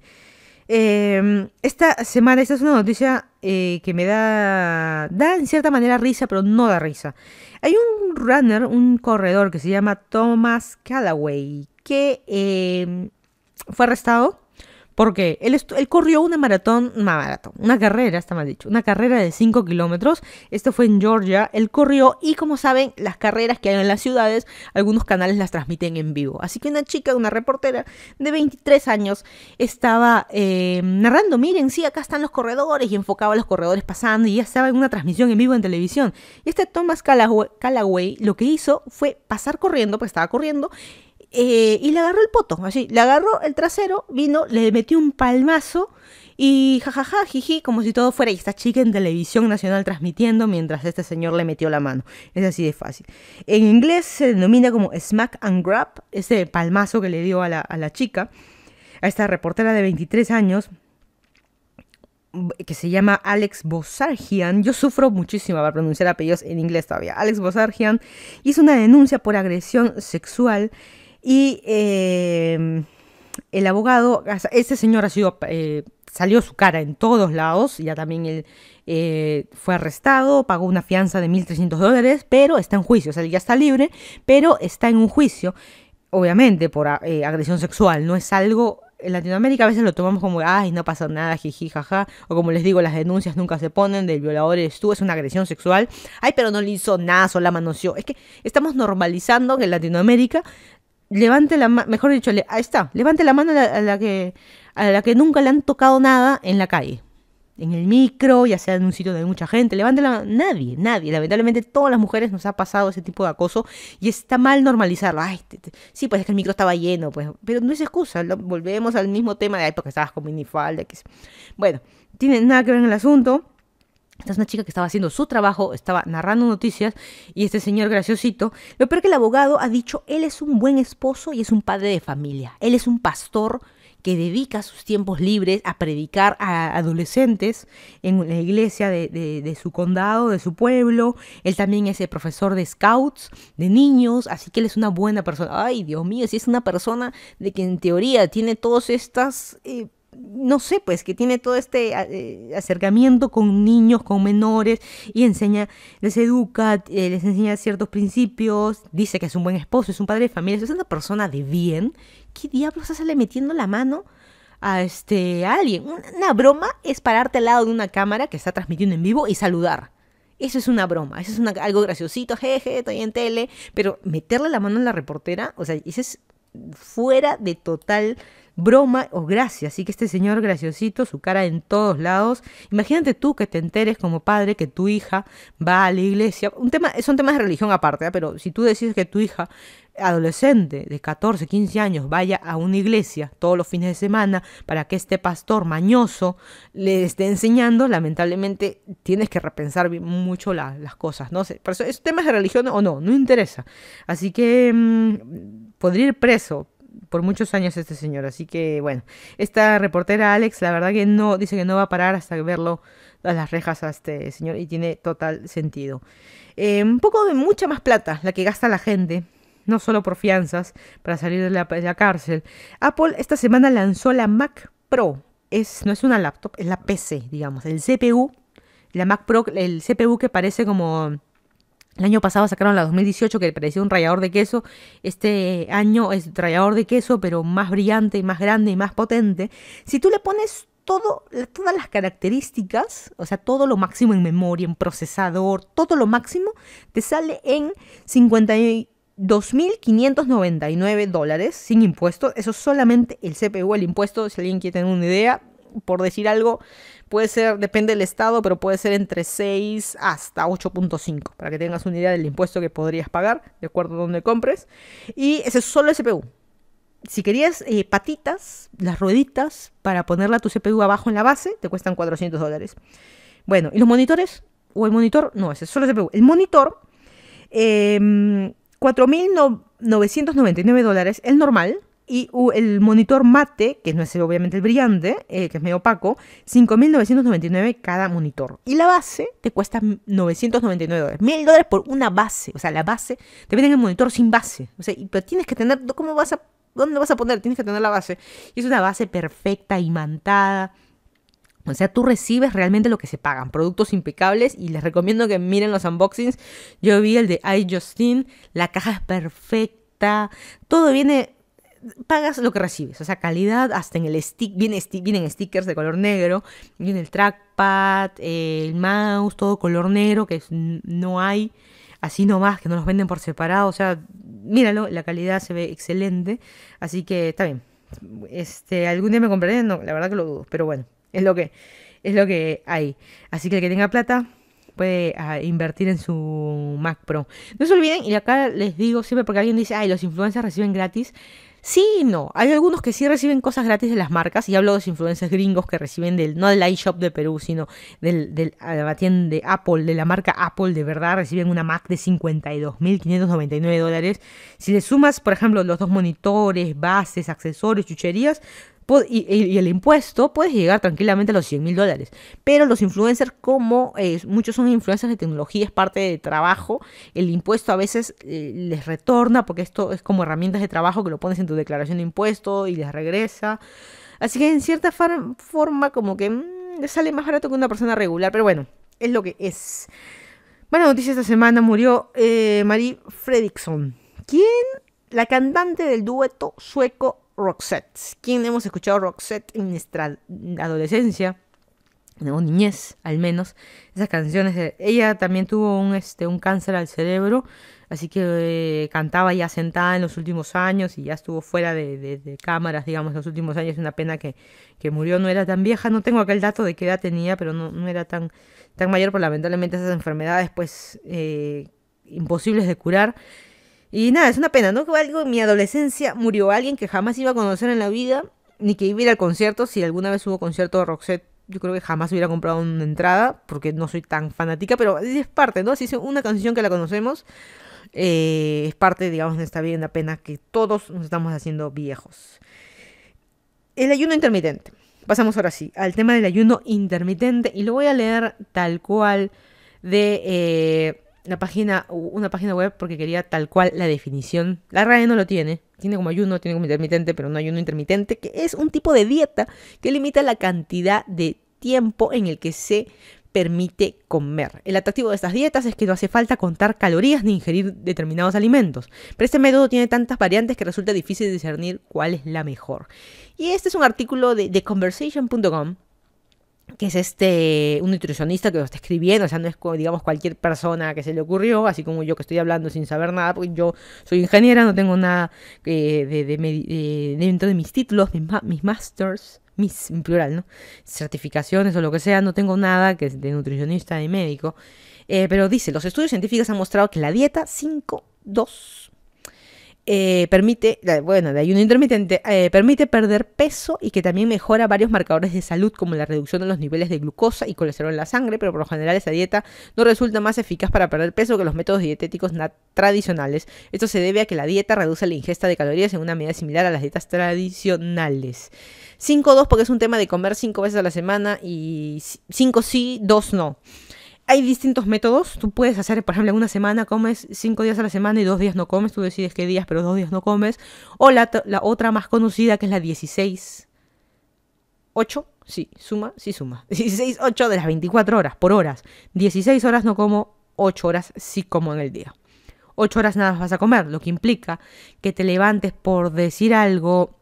Em, esta semana, esta es una noticia eh, que me da, da en cierta manera risa, pero no da risa. Hay un runner, un corredor que se llama Thomas Callaway, que em, fue arrestado porque él, corrió una maratón, una maratón, una carrera, está mal dicho, una carrera de 5 kilómetros. Esto fue en Georgia. Él corrió y como saben, las carreras que hay en las ciudades, algunos canales las transmiten en vivo. Así que una chica, una reportera de 23 años, estaba eh, narrando, miren, sí, acá están los corredores y enfocaba a los corredores pasando y ya estaba en una transmisión en vivo en televisión. Y este Thomas Callaway, lo que hizo fue pasar corriendo, pues estaba corriendo eh, y le agarró el poto, así, le agarró el trasero, vino, le metió un palmazo y jajaja, jiji, como si todo fuera. esta chica en televisión nacional transmitiendo mientras este señor le metió la mano. Es así de fácil. En inglés se denomina como smack and grab, ese palmazo que le dio a la, a la chica, a esta reportera de 23 años que se llama Alex Bosargian, yo sufro muchísimo para pronunciar apellidos en inglés todavía, Alex Bosargian hizo una denuncia por agresión sexual y em, el abogado, ese señor ha sido, eh, salió su cara en todos lados, ya también él eh, fue arrestado, pagó una fianza de 1.300 dólares, pero está en juicio, o sea, ya está libre, pero está en un juicio, obviamente por eh, agresión sexual, no es algo... En Latinoamérica a veces lo tomamos como, ay, no pasa nada, jiji, jaja. O como les digo, las denuncias nunca se ponen, del violador estuvo es una agresión sexual. Ay, pero no le hizo nada, solo la manoseó. Es que estamos normalizando que en Latinoamérica levante la mano, mejor dicho, ahí está, levante la mano a la, que, a la que nunca le han tocado nada en la calle. En el micro, ya sea en un sitio donde hay mucha gente, levante la mano. Nadie, nadie. Lamentablemente, todas las mujeres nos ha pasado ese tipo de acoso y está mal normalizarlo. Ay, sí, pues es que el micro estaba lleno, pues. Pero no es excusa. volvemos al mismo tema de, ay, porque estabas con minifalda. Que... Bueno, tiene nada que ver en el asunto. Esta es una chica que estaba haciendo su trabajo, estaba narrando noticias y este señor graciosito, lo peor que el abogado ha dicho, él es un buen esposo y es un padre de familia, él es un pastor que dedica sus tiempos libres a predicar a adolescentes en la iglesia de, su condado, de su pueblo. Él también es el profesor de scouts, de niños, así que él es una buena persona. Ay, Dios mío, si es una persona de que en teoría tiene todas estas eh, no sé, pues que tiene todo este eh, acercamiento con niños, con menores, y enseña, les educa, eh, les enseña ciertos principios, dice que es un buen esposo, es un padre de familia, es una persona de bien, ¿qué diablos hace le metiendo la mano? A este alguien. Una broma es pararte al lado de una cámara que está transmitiendo en vivo y saludar. Eso es una broma, eso es algo graciosito, jeje, estoy en tele, pero meterle la mano en la reportera, o sea, eso es fuera de total broma o gracia. Así que este señor graciosito, su cara en todos lados. Imagínate tú que te enteres como padre que tu hija va a la iglesia. Un tema, son temas de religión aparte, ¿eh? pero si tú decides que tu hija adolescente de 14, 15 años vaya a una iglesia todos los fines de semana para que este pastor mañoso le esté enseñando, lamentablemente tienes que repensar mucho las cosas, ¿no? Por eso, ¿es temas de religión o no? No interesa. Así que mm, podría ir preso, por muchos años este señor. Así que bueno, esta reportera Alex, la verdad que no, dice que no va a parar hasta verlo a las rejas a este señor y tiene total sentido. Eh, un poco de mucha más plata, la que gasta la gente, no solo por fianzas, para salir de la, cárcel. Apple esta semana lanzó la Mac Pro. Es, no es una laptop, es la PC, digamos, el CPU. La Mac Pro, el CPU que parece como el año pasado sacaron la 2018 que parecía un rallador de queso. Este año es rallador de queso, pero más brillante, más grande y más potente. Si tú le pones todo, todas las características, o sea, todo lo máximo en memoria, en procesador, todo lo máximo, te sale en 52.599 dólares sin impuestos. Eso es solamente el CPU, el impuesto, si alguien quiere tener una idea, por decir algo, puede ser, depende del estado, pero puede ser entre 6 hasta 8.5, para que tengas una idea del impuesto que podrías pagar, de acuerdo a donde compres. Y ese es solo el CPU. Si querías eh, patitas, las rueditas, para ponerla tu CPU abajo en la base, te cuestan 400 dólares. Bueno, ¿y los monitores? ¿O el monitor? No, ese es solo el CPU. El monitor, 4.999 em, dólares, el normal, y el monitor mate, que no es eh, obviamente el brillante, eh, que es medio opaco, 5.999 cada monitor. Y la base te cuesta 999 dólares. 1.000 dólares por una base. O sea, la base, te en el monitor sin base. O sea, pero tienes que tener, ¿cómo vas a, dónde vas a poner? Tienes que tener la base. Y es una base perfecta, imantada. O sea, tú recibes realmente lo que se pagan, productos impecables y les recomiendo que miren los unboxings. Yo vi el de iJustine. la caja es perfecta, todo viene pagas lo que recibes. O sea, calidad hasta en el stick, vienen, vienen stickers de color negro, viene el trackpad, el mouse, todo color negro que no hay así nomás, que no los venden por separado. O sea, míralo, la calidad se ve excelente. Así que está bien. Este, algún día me compraré, no, la verdad que lo dudo, pero bueno, es lo que, es lo que hay. Así que el que tenga plata, puede ah, invertir en su Mac Pro. No se olviden, y acá les digo siempre porque alguien dice, ay, los influencers reciben gratis. Sí no. Hay algunos que sí reciben cosas gratis de las marcas, y hablo de los influencers gringos que reciben del, no del iShop de Perú, sino del, ah, de Apple, de la marca Apple, de verdad, reciben una Mac de 52.599 dólares. Si le sumas, por ejemplo, los dos monitores, bases, accesorios, chucherías, y, el impuesto puedes llegar tranquilamente a los 100 mil dólares. Pero los influencers, como eh, muchos son influencers de tecnología, es parte de trabajo, el impuesto a veces eh, les retorna porque esto es como herramientas de trabajo que lo pones en tu declaración de impuesto y les regresa. Así que en cierta forma como que mm, sale más barato que una persona regular, pero bueno, es lo que es. Buena noticia esta semana, murió eh, Marie Fredrickson. ¿Quién? La cantante del dueto sueco Roxette. ¿Quién hemos escuchado Roxette en nuestra adolescencia? o niñez al menos, esas canciones. Eh, ella también tuvo un, este, un cáncer al cerebro, así que eh, cantaba ya sentada en los últimos años y ya estuvo fuera de, cámaras, digamos, los últimos años. Es una pena que, murió, no era tan vieja, no tengo aquel dato de qué edad tenía, pero no, era tan, tan mayor, pero lamentablemente esas enfermedades, pues, eh, imposibles de curar. Y nada, es una pena, ¿no? Que Algo en mi adolescencia murió alguien que jamás iba a conocer en la vida, ni que iba a ir al concierto. Si alguna vez hubo concierto de Roxette, yo creo que jamás hubiera comprado una entrada, porque no soy tan fanática, pero es parte, ¿no? Si es una canción que la conocemos, eh, es parte, digamos, de esta vida la pena que todos nos estamos haciendo viejos. El ayuno intermitente. Pasamos ahora sí al tema del ayuno intermitente y lo voy a leer tal cual de... Eh, la página, una página web porque quería tal cual la definición. La RAE no lo tiene. Tiene como ayuno, tiene como intermitente, pero no ayuno intermitente, que es un tipo de dieta que limita la cantidad de tiempo en el que se permite comer. El atractivo de estas dietas es que no hace falta contar calorías ni ingerir determinados alimentos, pero este método tiene tantas variantes que resulta difícil discernir cuál es la mejor. Y este es un artículo de, TheConversation.com que es este un nutricionista que lo está escribiendo, o sea, no es digamos cualquier persona que se le ocurrió, así como yo que estoy hablando sin saber nada, porque yo soy ingeniera, no tengo nada eh, de, eh, dentro de mis títulos, mis, masters, mis en plural, ¿no? Certificaciones o lo que sea, no tengo nada que es de nutricionista ni médico, eh, pero dice, los estudios científicos han mostrado que la dieta 5 2 eh, permite, bueno, de ayuno intermitente, eh, permite perder peso y que también mejora varios marcadores de salud como la reducción de los niveles de glucosa y colesterol en la sangre, pero por lo general esa dieta no resulta más eficaz para perder peso que los métodos dietéticos tradicionales. Esto se debe a que la dieta reduce la ingesta de calorías en una medida similar a las dietas tradicionales. 5-2 porque es un tema de comer 5 veces a la semana y 5 sí, 2 no hay distintos métodos. Tú puedes hacer, por ejemplo, una semana comes cinco días a la semana y dos días no comes. Tú decides qué días, pero dos días no comes. O la, otra más conocida, que es la 16. 8, sí, suma, sí suma. 16, 8 de las 24 horas, por horas. 16 horas no como, 8 horas sí como en el día. 8 horas nada vas a comer, lo que implica que te levantes por decir algo,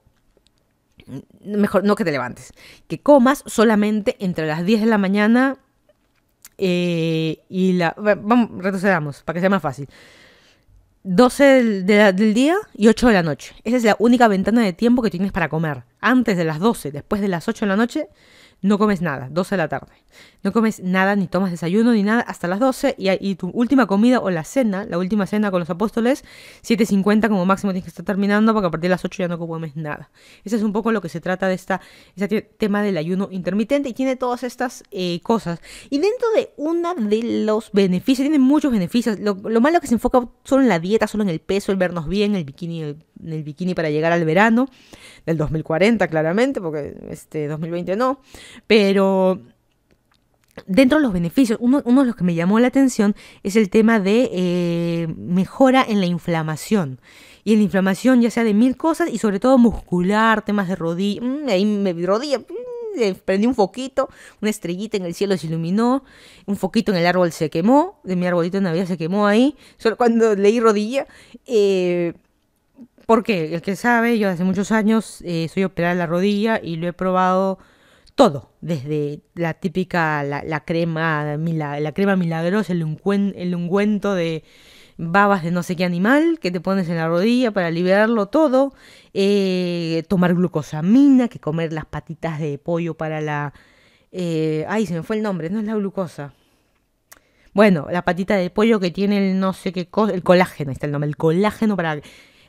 mm, mejor no que te levantes, que comas solamente entre las 10 de la mañana eh, y la. Vamos, retrocedamos para que sea más fácil. 12 del, del, día y 8 de la noche. Esa es la única ventana de tiempo que tienes para comer. Antes de las 12, después de las 8 de la noche, no comes nada, 12 de la tarde. No comes nada, ni tomas desayuno, ni nada, hasta las 12 y, tu última comida o la cena, la última cena con los apóstoles, 7.50 como máximo tienes que estar terminando porque a partir de las 8 ya no comes nada. Ese es un poco lo que se trata de esta, este tema del ayuno intermitente y tiene todas estas eh, cosas. Y dentro de uno de los beneficios, tiene muchos beneficios, lo, malo malo que se enfoca solo en la dieta, solo en el peso, el vernos bien, el bikini, el, bikini para llegar al verano del 2040 claramente, porque este 2020 no. Pero dentro de los beneficios, uno, uno, de los que me llamó la atención es el tema de eh, mejora en la inflamación. Y en la inflamación ya sea de mil cosas y sobre todo muscular, temas de rodilla. Mm, ahí me rodilla. Mm, eh, prendí un foquito, una estrellita en el cielo se iluminó, un foquito en el árbol se quemó, de mi arbolito de Navidad se quemó ahí, solo cuando leí rodilla. Eh, por qué el que sabe, yo hace muchos años eh, soy operada la rodilla y lo he probado todo, desde la típica, la, crema, la, crema milagrosa, el, ungüento de babas de no sé qué animal que te pones en la rodilla para liberarlo todo, eh, tomar glucosamina, que comer las patitas de pollo para la... Eh, ay, se me fue el nombre, no es la glucosa. Bueno, la patita de pollo que tiene el no sé qué cosa, el colágeno, está el nombre, el colágeno para,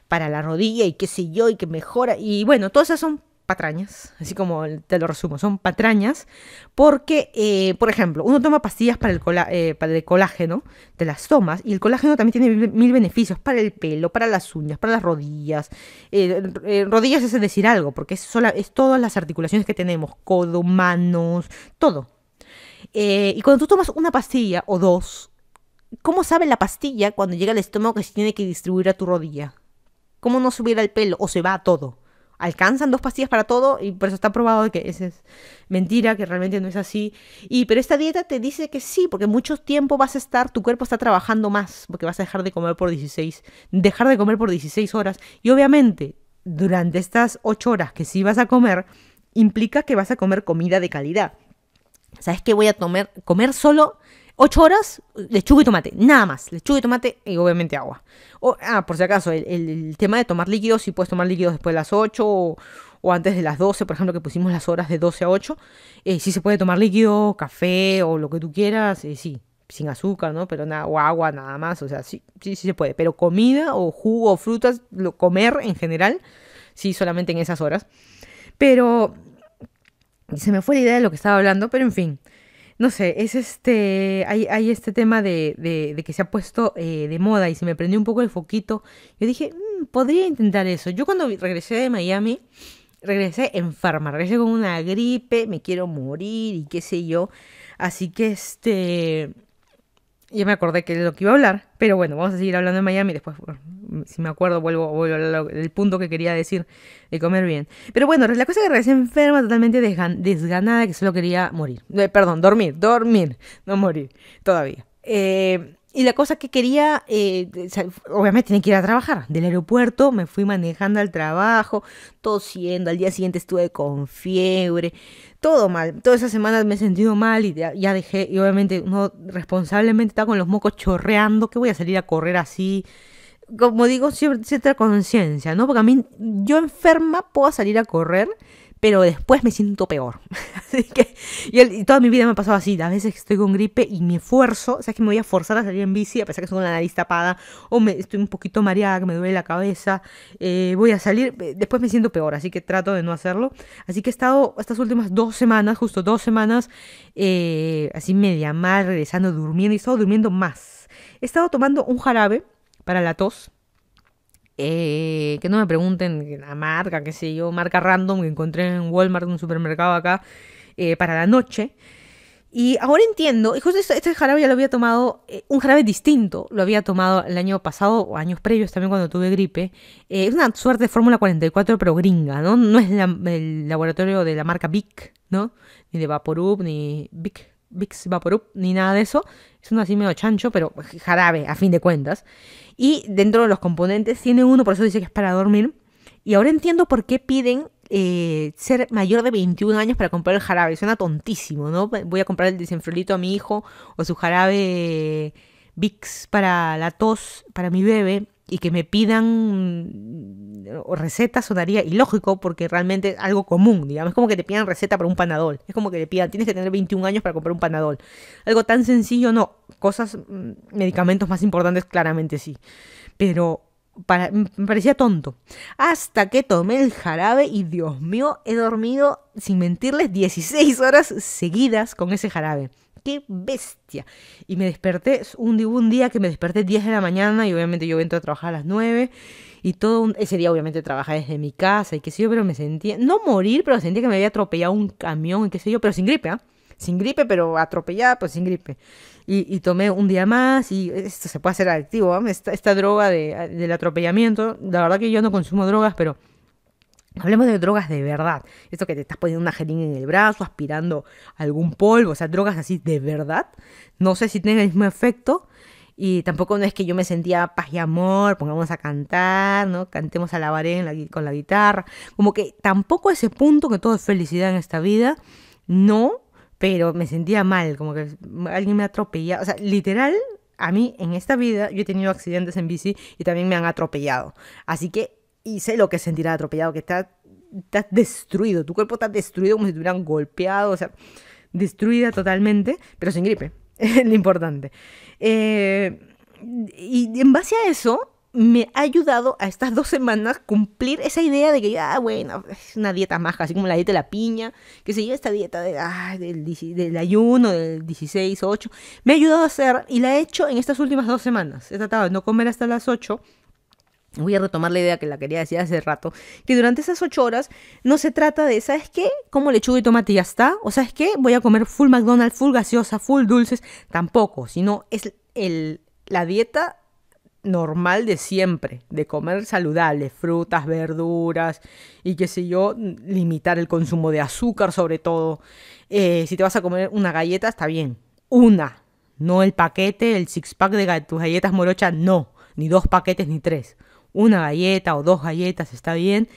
para la rodilla y qué sé yo, y que mejora. Y bueno, todas esas son patrañas, así como te lo resumo, son patrañas, porque, eh, por ejemplo, uno toma pastillas eh, para el, colágeno, te las tomas, y el colágeno también tiene mil beneficios para el pelo, para las uñas, para las rodillas. Eh, rodillas es decir algo, porque es, es todas las articulaciones que tenemos, codo, manos, todo. y cuando tú tomas una pastilla o dos, ¿cómo sabe la pastilla cuando llega al estómago que se tiene que distribuir a tu rodilla? ¿Cómo no subiera al el pelo o se va a todo? alcanzan dos pastillas para todo y por eso está probado que esa es mentira, que realmente no es así. Y pero esta dieta te dice que sí, porque mucho tiempo vas a estar, tu cuerpo está trabajando más, porque vas a dejar de comer por 16, dejar de comer por 16 horas y obviamente durante estas 8 horas que sí vas a comer implica que vas a comer comida de calidad. ¿Sabes qué voy a comer? Comer solo 8 horas, lechuga y tomate, nada más. Lechuga y tomate y obviamente agua. O, ah, por si acaso, el, tema de tomar líquidos, si puedes tomar líquidos después de las 8 o, antes de las 12, por ejemplo, que pusimos las horas de 12 a 8, eh, si se puede tomar líquido, café o lo que tú quieras, eh, sí, sin azúcar, ¿no? Pero nada, o agua nada más, o sea, sí, sí, sí se puede. Pero comida o jugo o frutas, lo, comer en general, sí, solamente en esas horas. Pero se me fue la idea de lo que estaba hablando, pero en fin no sé, es este, hay, hay este tema de, que se ha puesto eh, de moda y se me prendió un poco el foquito. Yo dije, mm, podría intentar eso. Yo cuando regresé de Miami, regresé enferma, regresé con una gripe, me quiero morir y qué sé yo. Así que este, ya me acordé que es lo que iba a hablar, pero bueno, vamos a seguir hablando de Miami. Después, si me acuerdo, vuelvo, vuelvo punto que quería decir de comer bien. Pero bueno, la cosa que regresé enferma, totalmente desganada, que solo quería morir. Eh, perdón, dormir, dormir, no morir, todavía. Eh, y la cosa que quería, eh, obviamente tenía que ir a trabajar. Del aeropuerto me fui manejando al trabajo, tosiendo. Al día siguiente estuve con fiebre todo mal. Toda esa semana me he sentido mal y ya, dejé. Y obviamente no responsablemente está con los mocos chorreando, que voy a salir a correr así. Como digo, cierta conciencia, ¿no? Porque a mí, yo enferma puedo salir a correr pero después me siento peor. así que, y, toda mi vida me ha pasado así. A veces estoy con gripe y me esfuerzo, o sea, que me voy a forzar a salir en bici, a pesar que tengo la nariz tapada, o me, estoy un poquito mareada, que me duele la cabeza, eh, voy a salir, eh, después me siento peor, así que trato de no hacerlo. Así que he estado estas últimas dos semanas, justo dos semanas, eh, así media mal, regresando, durmiendo, y he estado durmiendo más. He estado tomando un jarabe para la tos, eh, que no me pregunten la marca, qué sé yo, marca random que encontré en Walmart, un supermercado acá, eh, para la noche. Y ahora entiendo, este, jarabe ya lo había tomado, eh, un jarabe distinto, lo había tomado el año pasado o años previos también cuando tuve gripe. es una suerte de Fórmula 44 pero gringa, ¿no? No es el laboratorio de la marca Vic, ¿no? Ni de Vaporub, ni Vic, Vaporub, ni nada de eso. Es uno así medio chancho, pero pues, jarabe, a fin de cuentas. Y dentro de los componentes tiene uno, por eso dice que es para dormir. Y ahora entiendo por qué piden eh, ser mayor de 21 años para comprar el jarabe. Suena tontísimo, ¿no? Voy a comprar el desenfriolito a mi hijo o su jarabe Vicks para la tos, para mi bebé. Y que me pidan mm, recetas sonaría ilógico porque realmente es algo común, digamos. Es como que te pidan receta para un panadol. Es como que le pidan, tienes que tener 21 años para comprar un panadol. Algo tan sencillo, no cosas, mm, medicamentos más importantes, claramente sí. Pero me parecía tonto. Hasta que tomé el jarabe y Dios mío, he dormido, sin mentirles, 16 horas seguidas con ese jarabe. ¡Qué bestia! Y me desperté, un, un día que me desperté 10 de la mañana y obviamente yo entro a trabajar a las 9 y todo ese día obviamente trabajé desde mi casa y qué sé yo, pero me sentía, no morir, pero sentía que me había atropellado un camión y qué sé yo, pero sin gripe, ¿ah? sin gripe, pero atropellada, pues sin gripe. Y, tomé un día más y esto se puede hacer adictivo. Esta, droga de, del atropellamiento, la verdad que yo no consumo drogas, pero hablemos de drogas de verdad. Esto que te estás poniendo una jeringa en el brazo, aspirando algún polvo, o sea, drogas así de verdad. No sé si tienen el mismo efecto. Y tampoco no es que yo me sentía paz y amor, pongamos a cantar, ¿no? Cantemos a la barén con la guitarra. Como que tampoco ese punto que todo es felicidad en esta vida. No, pero me sentía mal, como que alguien me atropellaba. O sea, literal, a mí en esta vida yo he tenido accidentes en bici y también me han atropellado. Así que y sé lo que sentirá atropellado, que estás está destruido, tu cuerpo está destruido como si te hubieran golpeado, o sea, destruida totalmente, pero sin gripe, es lo importante. Eh, y en base a eso, me ha ayudado a estas dos semanas cumplir esa idea de que, ah, bueno, es una dieta maja, así como la dieta de la piña, que se lleva esta dieta de, ah, del, ayuno, del 16, 8. Me ha ayudado a hacer, y la he hecho en estas últimas dos semanas. He tratado de no comer hasta las 8. Voy a retomar la idea que la quería decir hace rato, que durante esas 8 horas no se trata de, ¿sabes qué? Como lechuga y tomate y ya está. O ¿sabes qué? Voy a comer full McDonald's, full gaseosa, full dulces. Tampoco, sino es el, la dieta normal de siempre, de comer saludable, frutas, verduras y qué sé yo, limitar el consumo de azúcar sobre todo. Eh, si te vas a comer una galleta, está bien, una, no el paquete, el six-pack de tus galletas morochas, no, ni dos paquetes ni tres. Una galleta o dos galletas está bien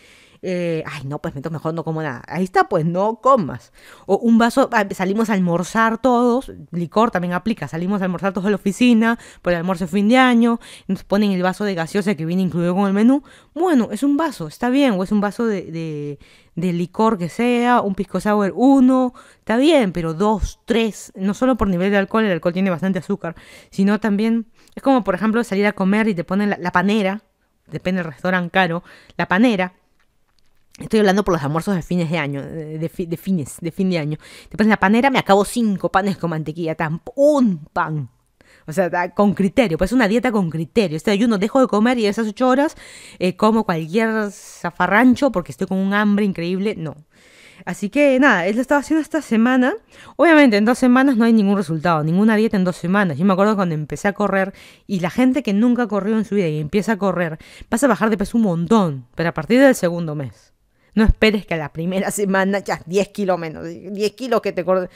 eh, ay, no, pues mejor no como nada. Ahí está, pues no comas. O un vaso, ah, salimos a almorzar todos, licor también aplica, salimos a almorzar todos a la oficina, por el almuerzo de fin de año, nos ponen el vaso de gaseosa que viene incluido con el menú. Bueno, es un vaso, está bien, o es un vaso de, de, licor que sea, un pisco sour uno, está bien, pero dos, tres, no solo por nivel de alcohol, el alcohol tiene bastante azúcar, sino también, es como por ejemplo salir a comer y te ponen la, la panera, depende del restaurante caro, la panera, Estoy hablando por los almuerzos de fines de año, de, de fines, de fin de año. Después en la panera me acabo cinco panes con mantequilla, tan un pan. O sea, con criterio, pues una dieta con criterio. Este ayuno dejo de comer y esas ocho horas eh, como cualquier zafarrancho porque estoy con un hambre increíble. No. Así que nada, él lo estaba haciendo esta semana. Obviamente en dos semanas no hay ningún resultado, ninguna dieta en dos semanas. Yo me acuerdo cuando empecé a correr y la gente que nunca corrió en su vida y empieza a correr, pasa a bajar de peso un montón, pero a partir del segundo mes. No esperes que a la primera semana ya 10 kilos menos, 10 kilos que te corta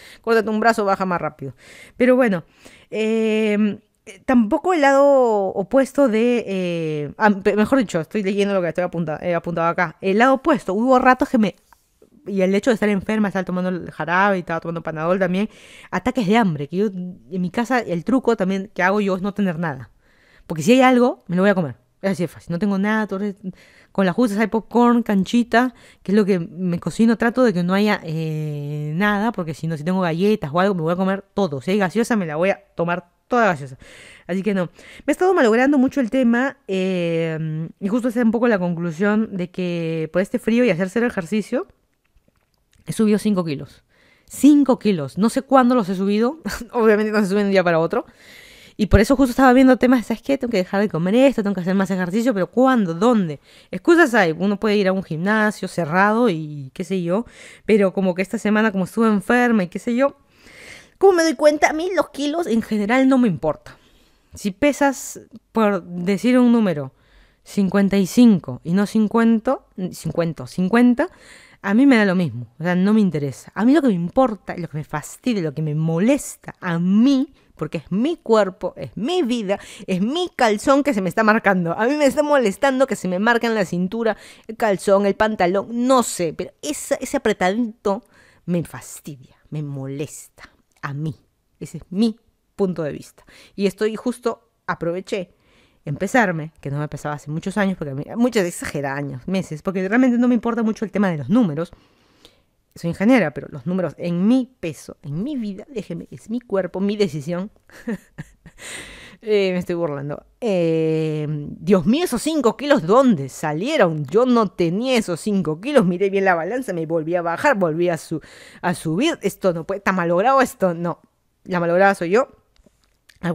un brazo, baja más rápido. Pero bueno, em, tampoco el lado opuesto de. Eh, mejor dicho, estoy leyendo lo que estoy eh, apuntado acá. El lado opuesto, hubo ratos que me. Y el hecho de estar enferma, estar tomando el jarabe y estaba tomando panadol también, ataques de hambre. Que yo, en mi casa, el truco también que hago yo es no tener nada. Porque si hay algo, me lo voy a comer. Es Así de fácil. No tengo nada, todo con las justas hay popcorn, canchita, que es lo que me cocino, trato de que no haya eh, nada, porque si no, si tengo galletas o algo, me voy a comer todo. Si hay gaseosa, me la voy a tomar toda gaseosa. Así que no. Me he estado malogrando mucho el tema eh, y justo esa es un poco la conclusión de que por este frío y hacerse el ejercicio, he subido 5 kilos. 5 kilos. No sé cuándo los he subido. Obviamente no se suben de un día para otro. Y por eso justo estaba viendo temas, ¿sabes qué? Tengo que dejar de comer esto, tengo que hacer más ejercicio, pero ¿cuándo? ¿Dónde? Excusas hay, uno puede ir a un gimnasio cerrado y qué sé yo, pero como que esta semana como estuve enferma y qué sé yo, como me doy cuenta, a mí los kilos en general no me importa. Si pesas, por decir un número, 55 y no 50, 50, 50, a mí me da lo mismo, o sea, no me interesa. A mí lo que me importa, lo que me fastidia, lo que me molesta a mí porque es mi cuerpo, es mi vida, es mi calzón que se me está marcando. A mí me está molestando que se me marquen la cintura el calzón, el pantalón, no sé, pero ese apretadito me fastidia, me molesta a mí. Ese es mi punto de vista. Y estoy justo, aproveché empezarme, que no me empezaba hace muchos años, porque muchas exagera años, meses, porque realmente no me importa mucho el tema de los números soy ingeniera, pero los números en mi peso, en mi vida, déjeme, es mi cuerpo, mi decisión. Eh, me estoy burlando. Eh, Dios mío, esos 5 kilos, ¿dónde salieron? Yo no tenía esos 5 kilos, miré bien la balanza, me volví a bajar, volví a, subir. Esto no puede, está malogrado esto, no. La malograda soy yo al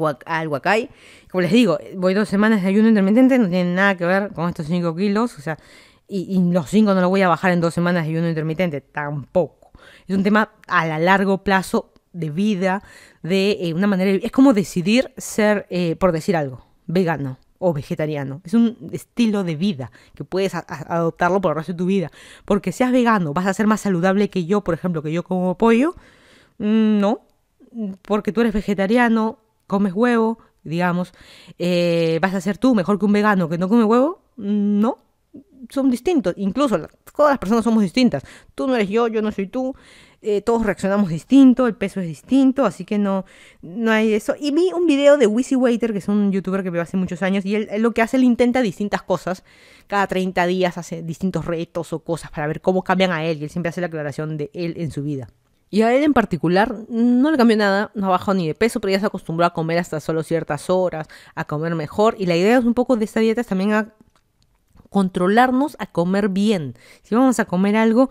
Como les digo, voy dos semanas de ayuno intermitente, no tiene nada que ver con estos 5 kilos. O sea, y, los cinco no lo voy a bajar en dos semanas y uno intermitente, tampoco. Es un tema a largo plazo de vida, de eh, una manera... Es como decidir ser, eh, por decir algo, vegano o vegetariano. Es un estilo de vida que puedes adoptarlo por el resto de tu vida. Porque seas vegano, vas a ser más saludable que yo, por ejemplo, que yo como pollo. Mm, no, porque tú eres vegetariano, comes huevo, digamos. Eh, ¿Vas a ser tú mejor que un vegano que no come huevo? Mm, no, son distintos. Incluso todas las personas somos distintas. Tú no eres yo, yo no soy tú. Eh, todos reaccionamos distinto, el peso es distinto, así que no, no hay eso. Y vi un video de Wizzy Waiter, que es un youtuber que veo hace muchos años, y él, lo que hace, él intenta distintas cosas. Cada 30 días hace distintos retos o cosas para ver cómo cambian a él, y él siempre hace la aclaración de él en su vida. Y a él en particular no le cambió nada, no ha bajado ni de peso, pero ya se acostumbró a comer hasta solo ciertas horas, a comer mejor. Y la idea es un poco de esta dieta es también a controlarnos a comer bien. Si vamos a comer algo,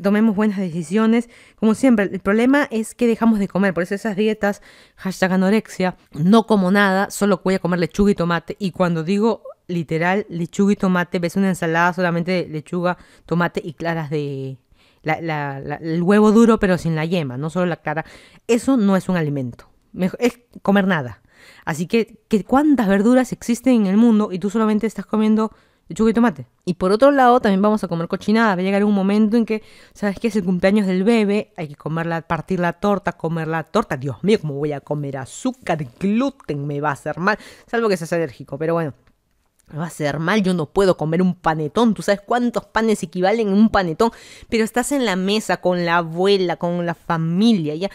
tomemos buenas decisiones. Como siempre, el problema es que dejamos de comer. Por eso esas dietas, hashtag anorexia, no como nada, solo voy a comer lechuga y tomate. Y cuando digo literal lechuga y tomate, ves una ensalada solamente de lechuga, tomate y claras de... el huevo duro pero sin la yema, no solo la cara. Eso no es un alimento. es comer nada. Así que, que cuántas verduras existen en el mundo y tú solamente estás comiendo lechuga y tomate. Y por otro lado, también vamos a comer cochinada. Va a llegar un momento en que, ¿sabes qué? Es el cumpleaños del bebé, hay que comerla, partir la torta, comer la torta. Dios mío, ¿cómo voy a comer azúcar? Gluten me va a hacer mal, salvo que seas alérgico, pero bueno. Me va a hacer mal, yo no puedo comer un panetón. Tú sabes cuántos panes equivalen a un panetón, pero estás en la mesa con la abuela, con la familia, ya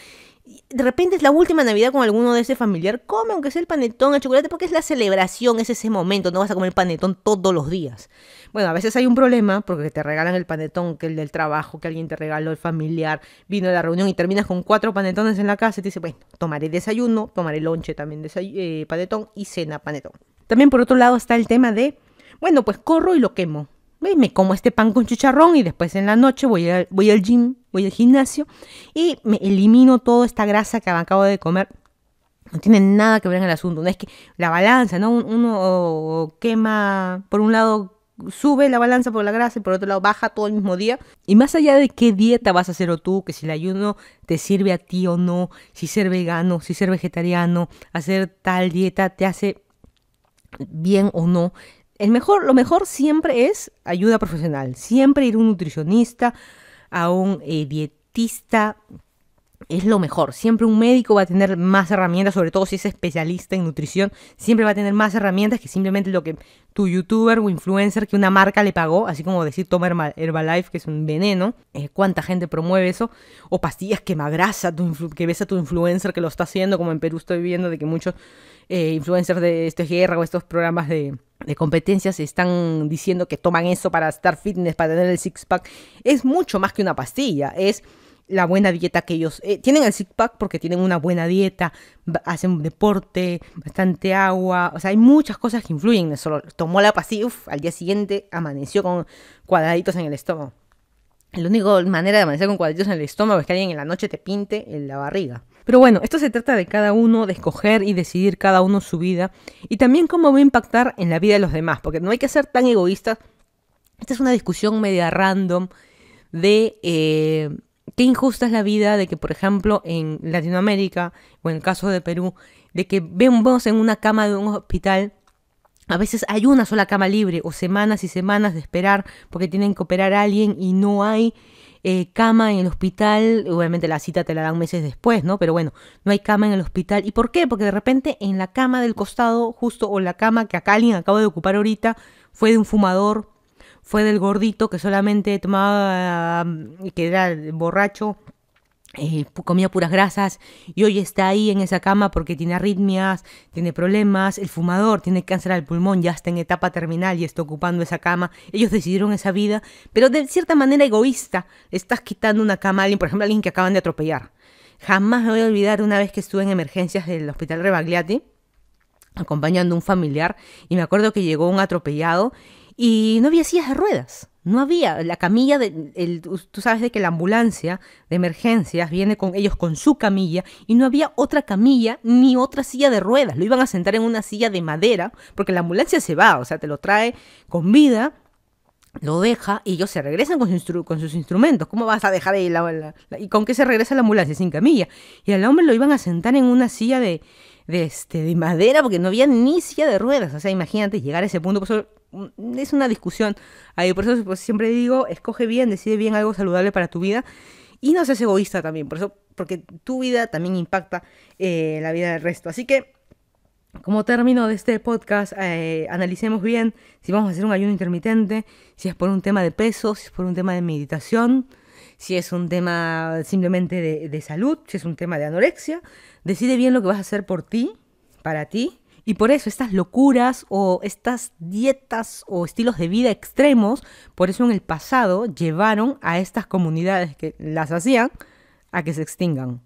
de repente es la última Navidad con alguno de ese familiar, come aunque sea el panetón el chocolate porque es la celebración, es ese momento, no vas a comer panetón todos los días. Bueno, a veces hay un problema porque te regalan el panetón, que el del trabajo, que alguien te regaló, el familiar, vino a la reunión y terminas con cuatro panetones en la casa y te dice, bueno, tomaré desayuno, tomaré lonche también eh, panetón y cena panetón. También por otro lado está el tema de, bueno, pues corro y lo quemo. Me como este pan con chicharrón y después en la noche voy, voy al gym voy al gimnasio y me elimino toda esta grasa que acabo de comer. No tiene nada que ver en el asunto. No es que la balanza, ¿no? Uno quema, por un lado sube la balanza por la grasa y por otro lado baja todo el mismo día. Y más allá de qué dieta vas a hacer o tú, que si el ayuno te sirve a ti o no, si ser vegano, si ser vegetariano, hacer tal dieta te hace bien o no. El mejor, lo mejor siempre es ayuda profesional, siempre ir a un nutricionista, a un eh, dietista es lo mejor. Siempre un médico va a tener más herramientas, sobre todo si es especialista en nutrición, siempre va a tener más herramientas que simplemente lo que tu youtuber o influencer que una marca le pagó, así como decir toma Herbalife, que es un veneno, eh, cuánta gente promueve eso, o pastillas que me tu que ves a tu influencer que lo está haciendo, como en Perú estoy viendo de que muchos eh, influencers de este guerra o estos programas de de competencias están diciendo que toman eso para estar fitness, para tener el six-pack, es mucho más que una pastilla, es la buena dieta que ellos eh, tienen el six pack porque tienen una buena dieta, hacen deporte, bastante agua, o sea, hay muchas cosas que influyen en solo tomó la pastilla, al día siguiente amaneció con cuadraditos en el estómago. La única manera de amanecer con cuadraditos en el estómago es que alguien en la noche te pinte en la barriga. Pero bueno, esto se trata de cada uno, de escoger y decidir cada uno su vida y también cómo va a impactar en la vida de los demás, porque no hay que ser tan egoístas. Esta es una discusión media random de eh, qué injusta es la vida de que, por ejemplo, en Latinoamérica o en el caso de Perú, de que vemos en una cama de un hospital a veces hay una sola cama libre o semanas y semanas de esperar porque tienen que operar a alguien y no hay eh, cama en el hospital, obviamente la cita te la dan meses después, ¿no? Pero bueno, no hay cama en el hospital. ¿Y por qué? Porque de repente en la cama del costado, justo, o la cama que acá alguien acaba de ocupar ahorita, fue de un fumador, fue del gordito que solamente tomaba, que era borracho eh, comía puras grasas y hoy está ahí en esa cama porque tiene arritmias, tiene problemas, el fumador tiene cáncer al pulmón, ya está en etapa terminal y está ocupando esa cama. Ellos decidieron esa vida, pero de cierta manera egoísta, estás quitando una cama a alguien, por ejemplo, a alguien que acaban de atropellar. Jamás me voy a olvidar una vez que estuve en emergencias del hospital Rebagliati acompañando a un familiar y me acuerdo que llegó un atropellado y no había sillas de ruedas. No había la camilla, de, el, tú sabes de que la ambulancia de emergencias viene con ellos con su camilla y no había otra camilla ni otra silla de ruedas. Lo iban a sentar en una silla de madera porque la ambulancia se va, o sea, te lo trae con vida, lo deja y ellos se regresan con, con sus instrumentos. ¿Cómo vas a dejar ahí la, ¿Y con qué se regresa la ambulancia? Sin camilla. Y al hombre lo iban a sentar en una silla de, de, este, de madera porque no había ni silla de ruedas. O sea, imagínate llegar a ese punto. Por eso, mm, es una discusión ahí. Por eso pues, siempre digo, escoge bien, decide bien algo saludable para tu vida. Y no seas egoísta también. Por eso, porque tu vida también impacta eh, la vida del resto. Así que como término de este podcast, eh, analicemos bien si vamos a hacer un ayuno intermitente, si es por un tema de peso, si es por un tema de meditación, si es un tema simplemente de, de salud, si es un tema de anorexia, Decide bien lo que vas a hacer por ti, para ti, y por eso estas locuras o estas dietas o estilos de vida extremos, por eso en el pasado llevaron a estas comunidades que las hacían a que se extingan.